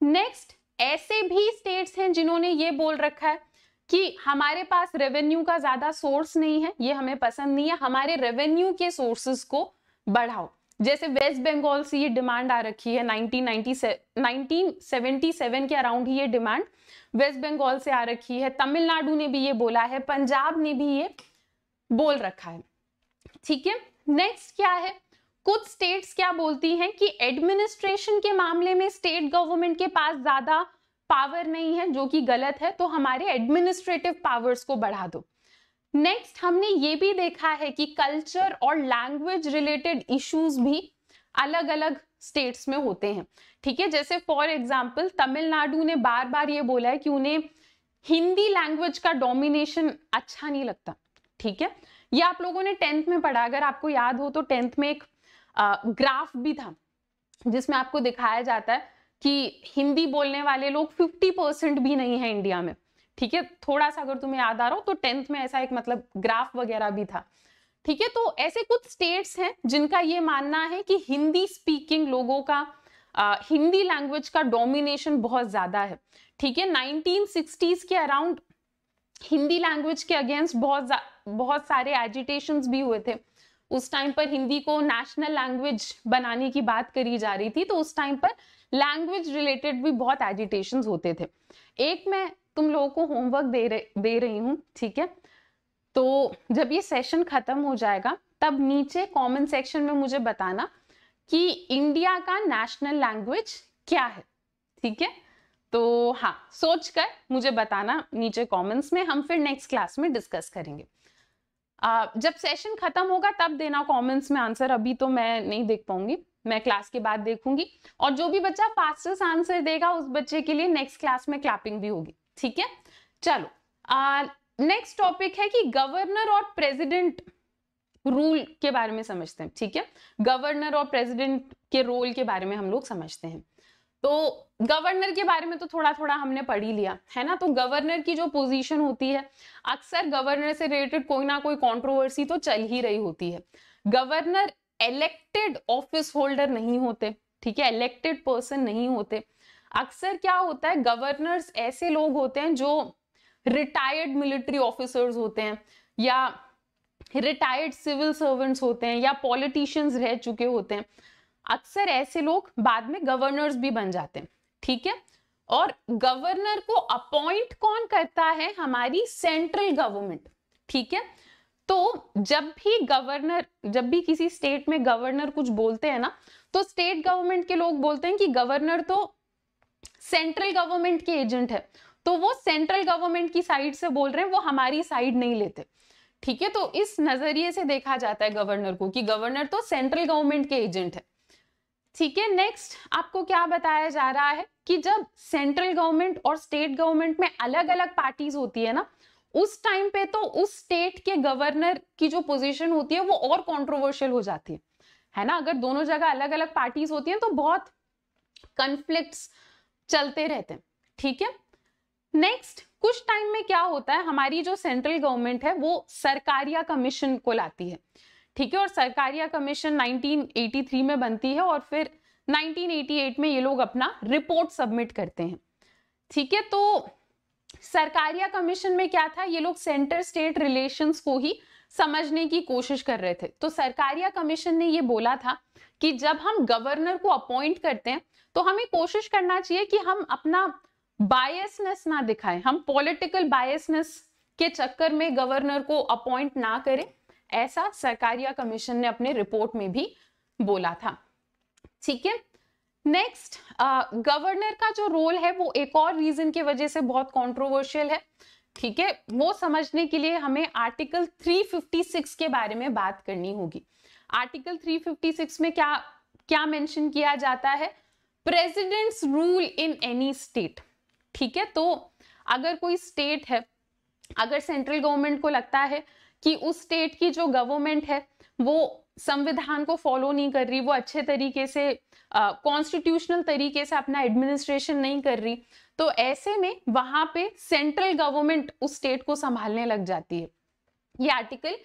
[SPEAKER 1] नेक्स्ट ऐसे भी स्टेट्स हैं जिन्होंने ये बोल रखा है कि हमारे पास रेवेन्यू का ज्यादा सोर्स नहीं है ये हमें पसंद नहीं है हमारे रेवेन्यू के सोर्सेस को बढ़ाओ जैसे वेस्ट बंगाल से ये डिमांड आ रखी है 1977 के अराउंड ही ये डिमांड वेस्ट बंगाल से आ रखी है तमिलनाडु ने भी ये बोला है पंजाब ने भी ये बोल रखा है ठीक है नेक्स्ट क्या है कुछ स्टेट्स क्या बोलती हैं कि एडमिनिस्ट्रेशन के मामले में स्टेट गवर्नमेंट के पास ज्यादा पावर नहीं है जो कि गलत है तो हमारे एडमिनिस्ट्रेटिव पावर्स को बढ़ा दो नेक्स्ट हमने ये भी देखा है कि कल्चर और लैंग्वेज रिलेटेड इश्यूज भी अलग अलग स्टेट्स में होते हैं ठीक है जैसे फॉर एग्जाम्पल तमिलनाडु ने बार बार ये बोला है कि उन्हें हिंदी लैंग्वेज का डोमिनेशन अच्छा नहीं लगता ठीक है ये आप लोगों ने टेंथ में पढ़ा अगर आपको याद हो तो टेंथ में एक ग्राफ भी था जिसमें आपको दिखाया जाता है कि हिंदी बोलने वाले लोग फिफ्टी परसेंट भी नहीं है इंडिया में ठीक है थोड़ा सा अगर तुम्हें याद आ रहा हो तो टेंथ में ऐसा एक मतलब ग्राफ वगैरह भी था ठीक है तो ऐसे कुछ स्टेट्स हैं जिनका ये मानना है कि हिंदी स्पीकिंग लोगों का आ, हिंदी लैंग्वेज का डोमिनेशन बहुत ज्यादा है ठीक है नाइनटीन के अराउंड हिंदी लैंग्वेज के अगेंस्ट बहुत बहुत सारे एजिटेशन भी हुए थे उस टाइम पर हिंदी को नेशनल लैंग्वेज बनाने की बात करी जा रही थी तो उस टाइम पर लैंग्वेज रिलेटेड भी बहुत एजिटेशन होते थे एक मैं तुम लोगों को होमवर्क दे रही दे रही हूँ ठीक है तो जब ये सेशन खत्म हो जाएगा तब नीचे कमेंट सेक्शन में मुझे बताना कि इंडिया का नेशनल लैंग्वेज क्या है ठीक है तो हाँ सोच कर मुझे बताना नीचे कमेंट्स में हम फिर नेक्स्ट क्लास में डिस्कस करेंगे जब सेशन खत्म होगा तब देना कमेंट्स में आंसर अभी तो मैं नहीं देख पाऊंगी मैं क्लास के बाद देखूंगी और जो भी बच्चा फास्टेस्ट आंसर देगा उस बच्चे के लिए नेक्स्ट क्लास में क्लैपिंग भी होगी ठीक है चलो नेक्स्ट टॉपिक है कि गवर्नर और प्रेसिडेंट रूल के बारे में समझते हैं ठीक है गवर्नर और प्रेसिडेंट के रोल के बारे में हम लोग समझते हैं तो गवर्नर के बारे में तो थोड़ा थोड़ा हमने पढ़ ही लिया है ना तो गवर्नर की जो पोजीशन होती है अक्सर गवर्नर से रिलेटेड कोई ना कोई कंट्रोवर्सी तो चल ही रही होती है गवर्नर इलेक्टेड ऑफिस होल्डर नहीं होते ठीक है इलेक्टेड पर्सन नहीं होते अक्सर क्या होता है गवर्नर्स ऐसे लोग होते हैं जो रिटायर्ड मिलिट्री ऑफिसर्स होते हैं या रिटायर्ड सिविल सर्वेंट्स होते हैं या पॉलिटिशियंस रह चुके होते हैं अक्सर ऐसे लोग बाद में गवर्नर्स भी बन जाते हैं ठीक है और गवर्नर को अपॉइंट कौन करता है हमारी सेंट्रल गवर्नमेंट ठीक है तो जब भी गवर्नर जब भी किसी स्टेट में गवर्नर कुछ बोलते हैं ना तो स्टेट गवर्नमेंट के लोग बोलते हैं कि गवर्नर तो सेंट्रल गवर्नमेंट के एजेंट है तो वो सेंट्रल गवर्नमेंट की साइड से बोल रहे हैं वो हमारी साइड नहीं लेते ठीक है तो इस नजरिए से देखा जाता है गवर्नर को कि गवर्नर तो सेंट्रल गवर्नमेंट के एजेंट है ठीक है नेक्स्ट आपको क्या बताया जा रहा है कि जब सेंट्रल गवर्नमेंट और स्टेट गवर्नमेंट में अलग अलग पार्टीज होती है ना उस टाइम पे तो उस स्टेट के गवर्नर की जो पोजीशन होती है वो और कंट्रोवर्शियल हो जाती है है ना अगर दोनों जगह अलग अलग पार्टीज होती हैं तो बहुत कंफ्लिक्ट चलते रहते हैं ठीक है नेक्स्ट कुछ टाइम में क्या होता है हमारी जो सेंट्रल गवर्नमेंट है वो सरकारिया कमीशन को लाती है ठीक है और सरकारिया कमीशन 1983 में बनती है और फिर 1988 में ये लोग अपना रिपोर्ट सबमिट करते हैं ठीक है तो सरकारिया कमीशन में क्या था ये लोग सेंटर स्टेट रिलेशंस को ही समझने की कोशिश कर रहे थे तो सरकारिया कमीशन ने ये बोला था कि जब हम गवर्नर को अपॉइंट करते हैं तो हमें कोशिश करना चाहिए कि हम अपना बायसनेस ना दिखाएं हम पॉलिटिकल बायसनेस के चक्कर में गवर्नर को अपॉइंट ना करें ऐसा सरकारिया कमीशन ने अपने रिपोर्ट में भी बोला था ठीक है नेक्स्ट गवर्नर uh, का जो रोल है वो एक और रीजन की वजह से बहुत कंट्रोवर्शियल है ठीक है वो समझने के लिए हमें आर्टिकल 356 के बारे में बात करनी होगी आर्टिकल 356 में क्या क्या मेंशन किया जाता है president's rule in any state ठीक है तो अगर कोई स्टेट है अगर सेंट्रल गवर्नमेंट को लगता है कि उस स्टेट की जो गवर्नमेंट है वो संविधान को फॉलो नहीं कर रही वो अच्छे तरीके से कॉन्स्टिट्यूशनल तरीके से अपना एडमिनिस्ट्रेशन नहीं कर रही तो ऐसे में वहां पे सेंट्रल गवर्नमेंट उस स्टेट को संभालने लग जाती है ये आर्टिकल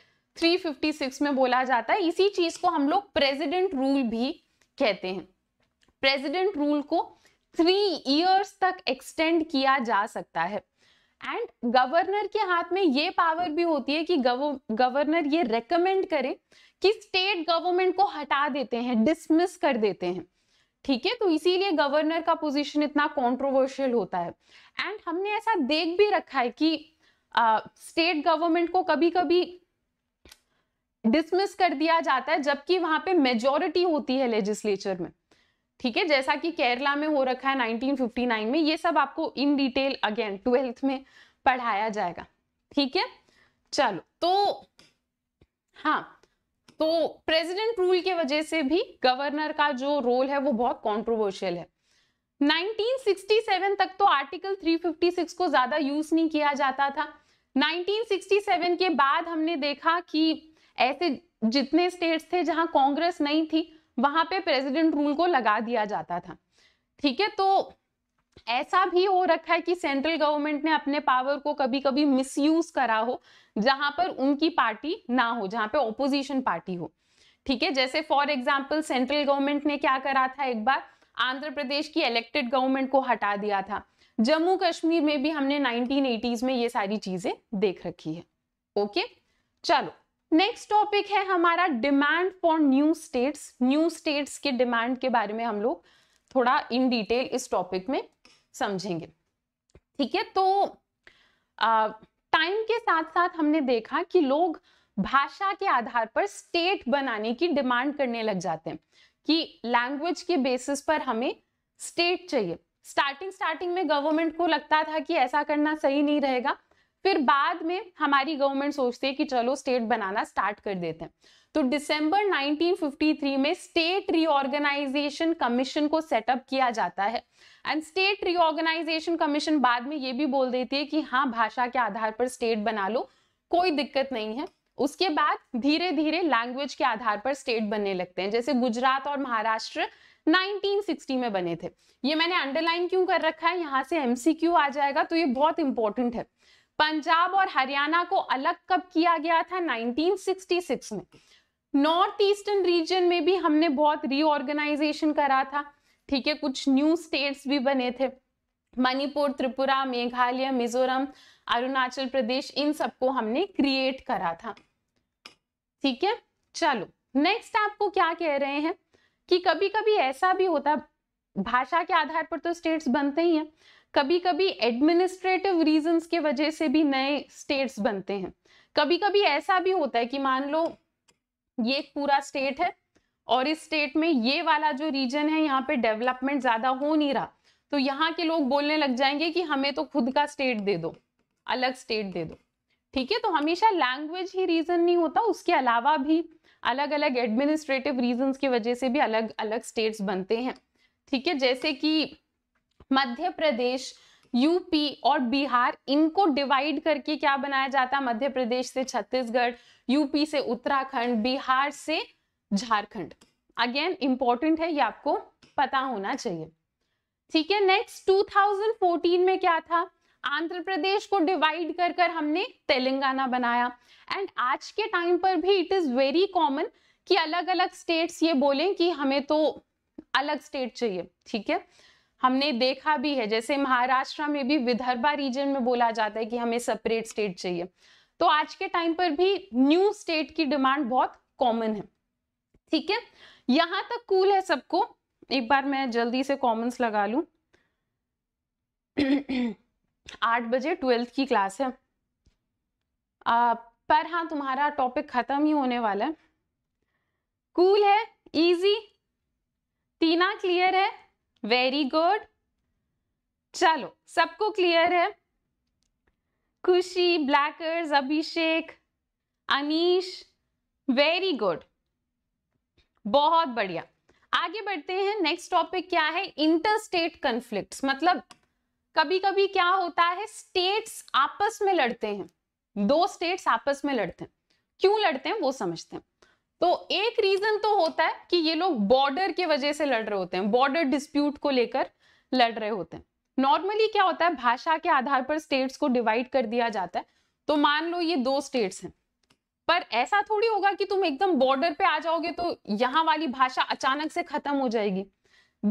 [SPEAKER 1] 356 में बोला जाता है इसी चीज को हम लोग प्रेसिडेंट रूल भी कहते हैं प्रेसिडेंट रूल को थ्री इयर्स तक एक्सटेंड किया जा सकता है एंड गवर्नर के हाथ में ये पावर भी होती है कि गवर्नर ये रेकमेंड करे कि स्टेट गवर्नमेंट को हटा देते हैं डिसमिस कर देते हैं ठीक है तो इसीलिए गवर्नर का पोजीशन इतना कंट्रोवर्शियल होता है एंड हमने ऐसा देख भी रखा है कि स्टेट गवर्नमेंट को कभी कभी डिसमिस कर दिया जाता है जबकि वहां पे मेजोरिटी होती है लेजिस्लेचर में ठीक है जैसा कि केरला में हो रखा है 1959 में ये सब आपको इन डिटेल अगेन ट्वेल्थ में पढ़ाया जाएगा ठीक है चलो तो हाँ तो प्रेसिडेंट रूल के वजह से भी गवर्नर का जो रोल है वो बहुत कंट्रोवर्शियल है 1967 तक तो आर्टिकल 356 को ज्यादा यूज नहीं किया जाता था 1967 के बाद हमने देखा कि ऐसे जितने स्टेट्स थे जहां कांग्रेस नहीं थी वहां पे प्रेसिडेंट रूल को लगा दिया जाता था ठीक है तो ऐसा भी हो रखा है कि सेंट्रल गवर्नमेंट ने अपने पावर को कभी कभी मिसयूज करा हो जहां पर उनकी पार्टी ना हो जहां पे ओपोजिशन पार्टी हो ठीक है जैसे फॉर एग्जाम्पल सेंट्रल गवर्नमेंट ने क्या करा था एक बार आंध्र प्रदेश की इलेक्टेड गवर्नमेंट को हटा दिया था जम्मू कश्मीर में भी हमने 1980s में ये सारी चीजें देख रखी है ओके चलो नेक्स्ट टॉपिक है हमारा demand for new states new states के डिमांड के बारे में हम लोग थोड़ा इन डिटेल इस टॉपिक में समझेंगे ठीक है तो टाइम के साथ साथ हमने देखा कि लोग भाषा के आधार पर स्टेट बनाने की डिमांड करने लग जाते हैं कि लैंग्वेज के बेसिस पर हमें स्टेट चाहिए स्टार्टिंग स्टार्टिंग में गवर्नमेंट को लगता था कि ऐसा करना सही नहीं रहेगा फिर बाद में हमारी गवर्नमेंट सोचती है कि चलो स्टेट बनाना स्टार्ट कर देते हैं तो दिसंबर 1953 में स्टेट रिओर्गेनाइजेशन कमीशन को सेटअप किया जाता है एंड स्टेट रिओर्गेनाइजेशन कमीशन बाद में ये भी बोल देती है कि हाँ भाषा के आधार पर स्टेट बना लो कोई दिक्कत नहीं है उसके बाद धीरे धीरे लैंग्वेज के आधार पर स्टेट बनने लगते हैं जैसे गुजरात और महाराष्ट्र 1960 में बने थे ये मैंने अंडरलाइन क्यों कर रखा है यहाँ से एमसीक्यू आ जाएगा तो ये बहुत इंपॉर्टेंट है पंजाब और हरियाणा को अलग कब किया गया था 1966 में नॉर्थ ईस्टर्न रीजन में भी हमने बहुत रीऑर्गेनाइजेशन करा था ठीक है कुछ न्यू स्टेट्स भी बने थे मणिपुर त्रिपुरा मेघालय मिजोरम अरुणाचल प्रदेश इन सबको हमने क्रिएट करा था ठीक है चलो नेक्स्ट आपको क्या कह रहे हैं कि कभी कभी ऐसा भी होता भाषा के आधार पर तो स्टेट्स बनते ही हैं कभी कभी एडमिनिस्ट्रेटिव रीजंस के वजह से भी नए स्टेट्स बनते हैं कभी कभी ऐसा भी होता है कि मान लो ये एक पूरा स्टेट है और इस स्टेट में ये वाला जो रीजन है यहाँ पे डेवलपमेंट ज्यादा हो नहीं रहा तो यहाँ के लोग बोलने लग जाएंगे कि हमें तो खुद का स्टेट दे दो अलग स्टेट दे दो ठीक है तो हमेशा लैंग्वेज ही रीजन नहीं होता उसके अलावा भी अलग अलग एडमिनिस्ट्रेटिव रीजंस की वजह से भी अलग अलग स्टेट्स बनते हैं ठीक है जैसे कि मध्य प्रदेश यूपी और बिहार इनको डिवाइड करके क्या बनाया जाता है मध्य प्रदेश से छत्तीसगढ़ यूपी से उत्तराखंड बिहार से झारखंड अगेन इंपॉर्टेंट है ये आपको पता होना चाहिए ठीक है नेक्स्ट 2014 में क्या था आंध्र प्रदेश को डिवाइड कर कर हमने तेलंगाना बनाया एंड आज के टाइम पर भी इट इज वेरी कॉमन कि अलग अलग स्टेट्स ये बोलें कि हमें तो अलग स्टेट चाहिए ठीक है हमने देखा भी है जैसे महाराष्ट्र में भी विदर्भा रीजन में बोला जाता है कि हमें सेपरेट स्टेट चाहिए तो आज के टाइम पर भी न्यू स्टेट की डिमांड बहुत कॉमन है ठीक है यहां तक कूल है सबको एक बार मैं जल्दी से कॉमन्स लगा लू आठ बजे ट्वेल्थ की क्लास है आ, पर हाँ तुम्हारा टॉपिक खत्म ही होने वाला है कूल है इजी टीना क्लियर है वेरी गुड चलो सबको क्लियर है Khushi Blackers Abhishek Anish very good बहुत बढ़िया आगे बढ़ते हैं नेक्स्ट टॉपिक क्या है इंटर स्टेट कंफ्लिक्ट मतलब कभी कभी क्या होता है स्टेट्स आपस में लड़ते हैं दो स्टेट्स आपस में लड़ते हैं क्यों लड़ते हैं वो समझते हैं तो एक रीजन तो होता है कि ये लोग बॉर्डर के वजह से लड़ रहे होते हैं बॉर्डर डिस्प्यूट को लेकर लड़ रहे होते हैं नॉर्मली क्या होता है भाषा के आधार पर स्टेट्स को डिवाइड कर दिया जाता है तो मान लो ये दो स्टेट्स हैं पर ऐसा थोड़ी होगा कि तुम एकदम बॉर्डर पे आ जाओगे तो यहाँ वाली भाषा अचानक से खत्म हो जाएगी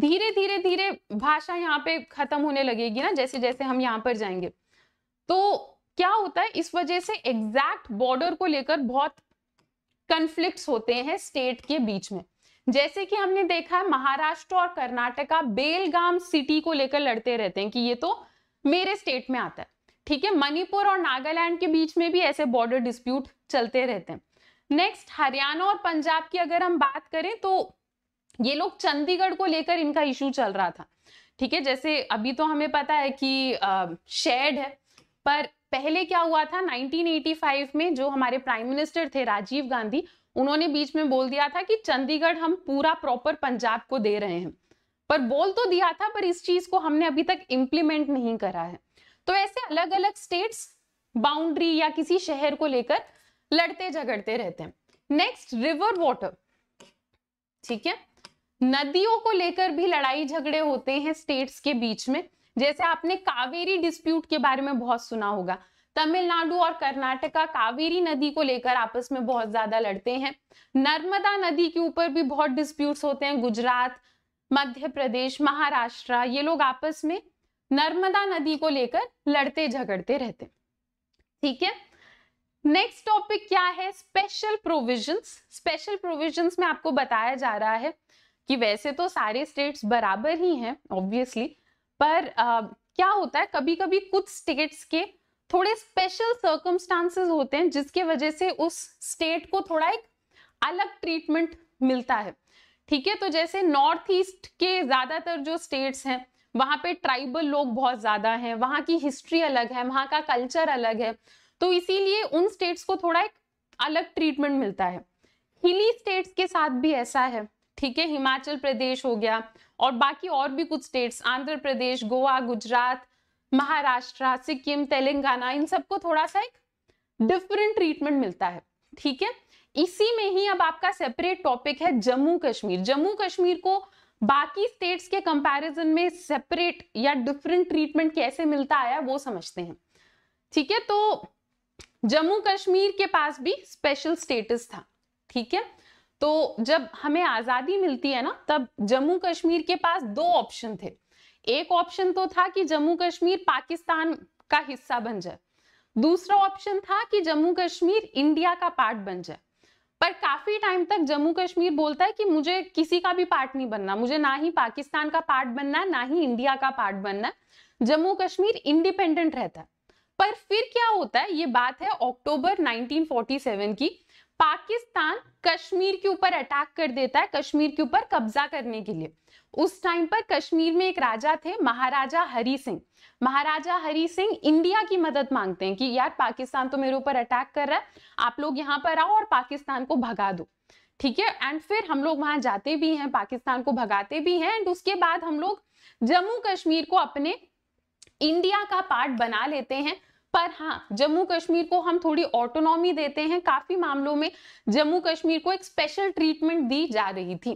[SPEAKER 1] धीरे धीरे धीरे भाषा यहाँ पे खत्म होने लगेगी ना जैसे जैसे हम यहाँ पर जाएंगे तो क्या होता है इस वजह से एग्जैक्ट बॉर्डर को लेकर बहुत कन्फ्लिक्ट होते हैं स्टेट के बीच में जैसे कि हमने देखा है महाराष्ट्र और कर्नाटका बेलगाम सिटी को लेकर लड़ते रहते हैं कि ये तो मेरे स्टेट में आता है ठीक है मणिपुर और नागालैंड के बीच में भी ऐसे बॉर्डर डिस्प्यूट चलते रहते हैं नेक्स्ट हरियाणा और पंजाब की अगर हम बात करें तो ये लोग चंडीगढ़ को लेकर इनका इशू चल रहा था ठीक है जैसे अभी तो हमें पता है कि शेड है पर पहले क्या हुआ था 1985 में जो हमारे प्राइम मिनिस्टर थे राजीव गांधी उन्होंने बीच में बोल दिया था कि चंडीगढ़ हम पूरा प्रॉपर पंजाब को दे रहे हैं पर बोल तो दिया था पर इस चीज को हमने अभी तक इम्प्लीमेंट नहीं करा है तो ऐसे अलग अलग स्टेट्स बाउंड्री या किसी शहर को लेकर लड़ते झगड़ते रहते हैं नेक्स्ट रिवर वॉटर ठीक है नदियों को लेकर भी लड़ाई झगड़े होते हैं स्टेट्स के बीच में जैसे आपने कावेरी डिस्प्यूट के बारे में बहुत सुना होगा तमिलनाडु और कर्नाटका कावेरी नदी को लेकर आपस में बहुत ज्यादा लड़ते हैं नर्मदा नदी के ऊपर भी बहुत डिस्प्यूट्स होते हैं गुजरात मध्य प्रदेश महाराष्ट्र ये लोग आपस में नर्मदा नदी को लेकर लड़ते झगड़ते रहते ठीक है नेक्स्ट टॉपिक क्या है स्पेशल प्रोविजंस स्पेशल प्रोविजंस में आपको बताया जा रहा है कि वैसे तो सारे स्टेट्स बराबर ही हैं ऑब्वियसली पर आ, क्या होता है कभी कभी कुछ स्टेट्स के थोड़े स्पेशल सर्कमस्टांसेस होते हैं जिसके वजह से उस स्टेट को थोड़ा एक अलग ट्रीटमेंट मिलता है ठीक है तो जैसे नॉर्थ ईस्ट के ज़्यादातर जो स्टेट्स हैं वहाँ पे ट्राइबल लोग बहुत ज़्यादा हैं वहाँ की हिस्ट्री अलग है वहाँ का कल्चर अलग है तो इसीलिए उन स्टेट्स को थोड़ा एक अलग ट्रीटमेंट मिलता है हिली स्टेट्स के साथ भी ऐसा है ठीक है हिमाचल प्रदेश हो गया और बाकी और भी कुछ स्टेट्स आंध्र प्रदेश गोवा गुजरात महाराष्ट्र सिक्किम तेलंगाना इन सबको थोड़ा सा एक डिफरेंट ट्रीटमेंट मिलता है ठीक है इसी में ही अब आपका सेपरेट टॉपिक है जम्मू कश्मीर जम्मू कश्मीर को बाकी स्टेट्स के कंपैरिजन में सेपरेट या डिफरेंट ट्रीटमेंट कैसे मिलता आया वो समझते हैं ठीक है तो जम्मू कश्मीर के पास भी स्पेशल स्टेटस था ठीक है तो जब हमें आज़ादी मिलती है ना तब जम्मू कश्मीर के पास दो ऑप्शन थे एक ऑप्शन तो था कि जम्मू कश्मीर पाकिस्तान का हिस्सा बन जाए दूसरा ऑप्शन था कि जम्मू कश्मीर इंडिया का पार्ट बन जाए पर काफी टाइम तक जम्मू कश्मीर बोलता है कि मुझे किसी का भी पार्ट नहीं बनना मुझे ना ही पाकिस्तान का पार्ट बनना है ना ही इंडिया का पार्ट बनना है जम्मू कश्मीर इंडिपेंडेंट रहता है पर फिर क्या होता है ये बात है अक्टूबर 1947 की पाकिस्तान कश्मीर के ऊपर अटैक कर देता है कश्मीर के ऊपर कब्जा करने के लिए उस टाइम पर कश्मीर में एक राजा थे महाराजा हरी सिंह महाराजा हरी सिंह इंडिया की मदद मांगते हैं कि यार पाकिस्तान तो मेरे ऊपर अटैक कर रहा है आप लोग यहाँ पर आओ और पाकिस्तान को भगा दो ठीक है एंड फिर हम लोग वहां जाते भी हैं पाकिस्तान को भगाते भी हैं एंड उसके बाद हम लोग जम्मू कश्मीर को अपने इंडिया का पार्ट बना लेते हैं पर हाँ जम्मू कश्मीर को हम थोड़ी ऑटोनॉमी देते हैं काफी मामलों में जम्मू कश्मीर को एक स्पेशल ट्रीटमेंट दी जा रही थी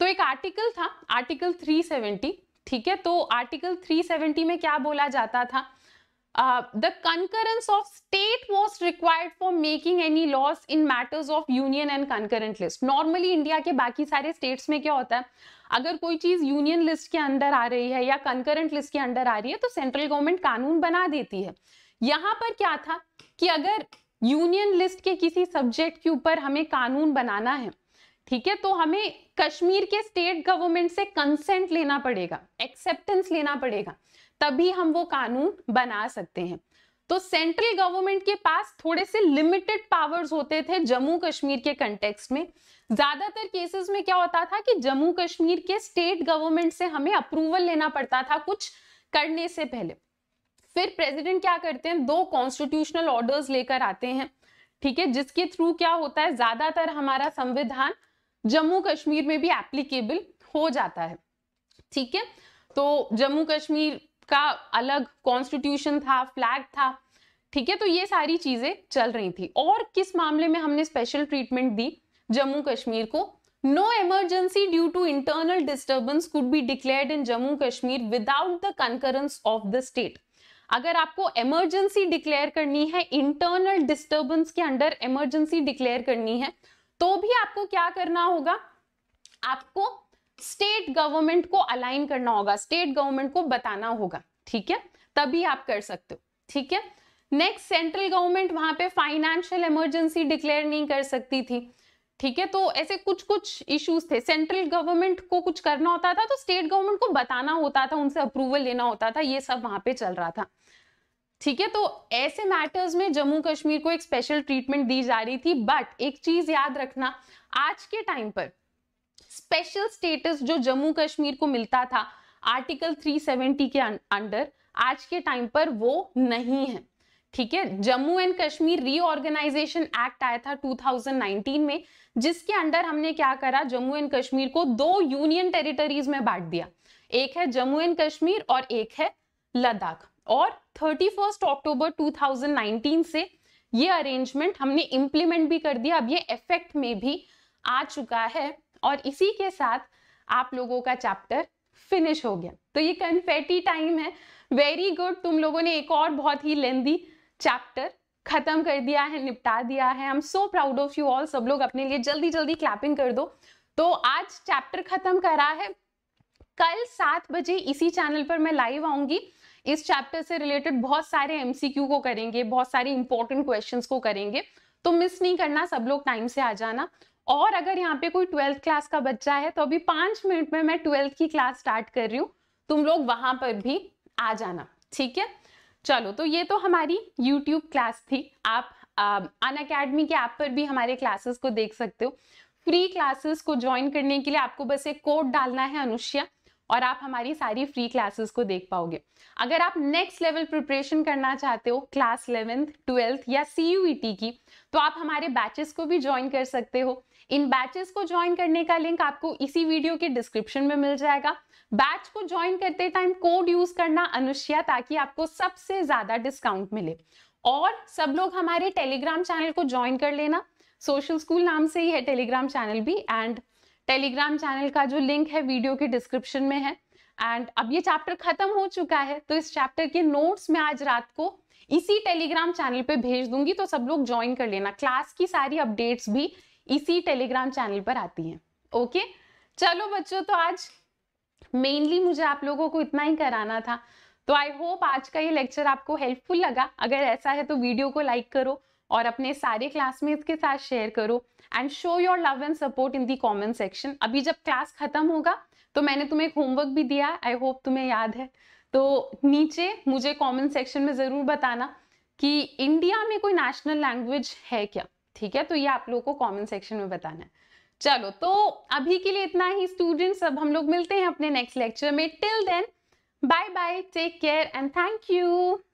[SPEAKER 1] तो एक आर्टिकल था आर्टिकल 370 ठीक है तो आर्टिकल 370 में क्या बोला जाता था the concurrence of state was required for making any laws in matters of union and concurrent list normally India के बाकी सारे स्टेट्स में क्या होता है अगर कोई चीज यूनियन लिस्ट के अंडर आ रही है या कंकरेंट लिस्ट के अंडर आ रही है तो सेंट्रल गवर्नमेंट कानून बना देती है यहां पर क्या था कि अगर यूनियन लिस्ट के किसी सब्जेक्ट के ऊपर हमें कानून बनाना है ठीक है तो हमें कश्मीर के स्टेट गवर्नमेंट से कंसेंट लेना पड़ेगा एक्सेप्टेंस लेना पड़ेगा तभी हम वो कानून बना सकते हैं तो सेंट्रल गवर्नमेंट के पास थोड़े से लिमिटेड पावर्स होते थे जम्मू कश्मीर के कंटेक्स्ट में ज्यादातर केसेस में क्या होता था कि जम्मू कश्मीर के स्टेट गवर्नमेंट से हमें अप्रूवल लेना पड़ता था कुछ करने से पहले फिर प्रेसिडेंट क्या करते हैं दो कॉन्स्टिट्यूशनल ऑर्डर्स लेकर आते हैं ठीक है जिसके थ्रू क्या होता है ज्यादातर हमारा संविधान जम्मू कश्मीर में भी एप्लीकेबल हो जाता है ठीक है तो जम्मू कश्मीर का अलग कॉन्स्टिट्यूशन था फ्लैग था ठीक है तो ये सारी चीजें चल रही थी और किस मामले में हमने स्पेशल ट्रीटमेंट दी जम्मू कश्मीर को no emergency due to internal disturbance could be declared in Jammu Kashmir without the concurrence of the state अगर आपको इमरजेंसी डिक्लेयर करनी है इंटरनल डिस्टर्बेंस के अंडर इमरजेंसी डिक्लेयर करनी है तो भी आपको क्या करना होगा आपको स्टेट गवर्नमेंट को अलाइन करना होगा स्टेट गवर्नमेंट को बताना होगा ठीक है तभी आप कर सकते हो ठीक है नेक्स्ट सेंट्रल गवर्नमेंट वहां पे फाइनेंशियल इमरजेंसी डिक्लेयर नहीं कर सकती थी ठीक है तो ऐसे कुछ कुछ इश्यूज थे सेंट्रल गवर्नमेंट को कुछ करना होता था तो स्टेट गवर्नमेंट को बताना होता था उनसे अप्रूवल लेना होता था ये सब वहां पे चल रहा था ठीक है तो ऐसे मैटर्स में जम्मू कश्मीर को एक स्पेशल ट्रीटमेंट दी जा रही थी बट एक चीज याद रखना आज के टाइम पर स्पेशल स्टेटस जो जम्मू कश्मीर को मिलता था आर्टिकल 370 के अंडर आज के टाइम पर वो नहीं है ठीक है Jammu and Kashmir reorganisation act आया था 2019 में जिसके अंडर हमने क्या करा जम्मू एंड कश्मीर को दो यूनियन टेरिटरीज में बांट दिया एक है जम्मू एंड कश्मीर और एक है लद्दाख और थर्टी फर्स्ट अक्टूबर 2019 से ये अरेंजमेंट हमने इम्प्लीमेंट भी कर दिया अब ये इफेक्ट में भी आ चुका है और इसी के साथ आप लोगों का चैप्टर फिनिश हो गया तो ये कन्फेटी टाइम है वेरी गुड तुम लोगों ने एक और बहुत ही लेंदी चैप्टर खत्म कर दिया है निपटा दिया है I am so proud of you all सब लोग अपने लिए जल्दी जल्दी क्लैपिंग कर दो तो आज चैप्टर खत्म करा है कल सात बजे इसी चैनल पर मैं लाइव आऊंगी इस चैप्टर से रिलेटेड बहुत सारे एमसीक्यू को करेंगे बहुत सारे इंपॉर्टेंट क्वेश्चंस को करेंगे तो मिस नहीं करना सब लोग टाइम से आ जाना और अगर यहाँ पे कोई ट्वेल्थ क्लास का बच्चा है तो अभी पांच मिनट में मैं ट्वेल्थ की क्लास स्टार्ट कर रही हूँ तुम लोग वहां पर भी आ जाना ठीक है चलो तो ये तो हमारी यूट्यूब क्लास थी आप अन अकेडमी के ऐप पर भी हमारे क्लासेस को देख सकते हो फ्री क्लासेस को ज्वाइन करने के लिए आपको बस एक कोड डालना है अनुष्या और आप हमारी सारी फ्री क्लासेस को देख पाओगे अगर आप नेक्स्ट लेवल प्रिपरेशन करना चाहते हो क्लास इलेवेंथ ट्वेल्थ या सी e की तो आप हमारे बैचेस को भी ज्वाइन कर सकते हो इन बैचेस को ज्वाइन करने का लिंक आपको इसी वीडियो के डिस्क्रिप्शन में मिल जाएगा बैच को ज्वाइन करते टाइम कोड यूज करना अनुष्या ताकि आपको सबसे ज्यादा डिस्काउंट मिले और सब लोग हमारे टेलीग्राम चैनल को ज्वाइन कर लेना सोशल स्कूल नाम से ही है टेलीग्राम चैनल भी एंड टेलीग्राम चैनल का जो लिंक है वीडियो के डिस्क्रिप्शन में है एंड अब ये चैप्टर खत्म हो चुका है तो इस चैप्टर के नोट्स मैं आज रात को इसी टेलीग्राम चैनल पे भेज दूंगी तो सब लोग ज्वाइन कर लेना क्लास की सारी अपडेट्स भी इसी टेलीग्राम चैनल पर आती हैं ओके चलो बच्चों तो आज मेनली मुझे आप लोगों को इतना ही कराना था तो आई होप आज का ये लेक्चर आपको हेल्पफुल लगा अगर ऐसा है तो वीडियो को लाइक करो और अपने सारे क्लासमेट्स के साथ शेयर करो and show your love and support in the comment section अभी जब क्लास खत्म होगा तो मैंने तुम्हें एक होमवर्क भी दिया आई होप तुम्हें याद है तो नीचे मुझे कमेंट सेक्शन में ज़रूर बताना कि इंडिया में कोई नेशनल लैंग्वेज है क्या ठीक है तो ये आप लोगों को कॉमेंट सेक्शन में बताना है चलो तो अभी के लिए इतना ही स्टूडेंट्स अब हम लोग मिलते हैं अपने नेक्स्ट लेक्चर में till then bye bye take care and thank you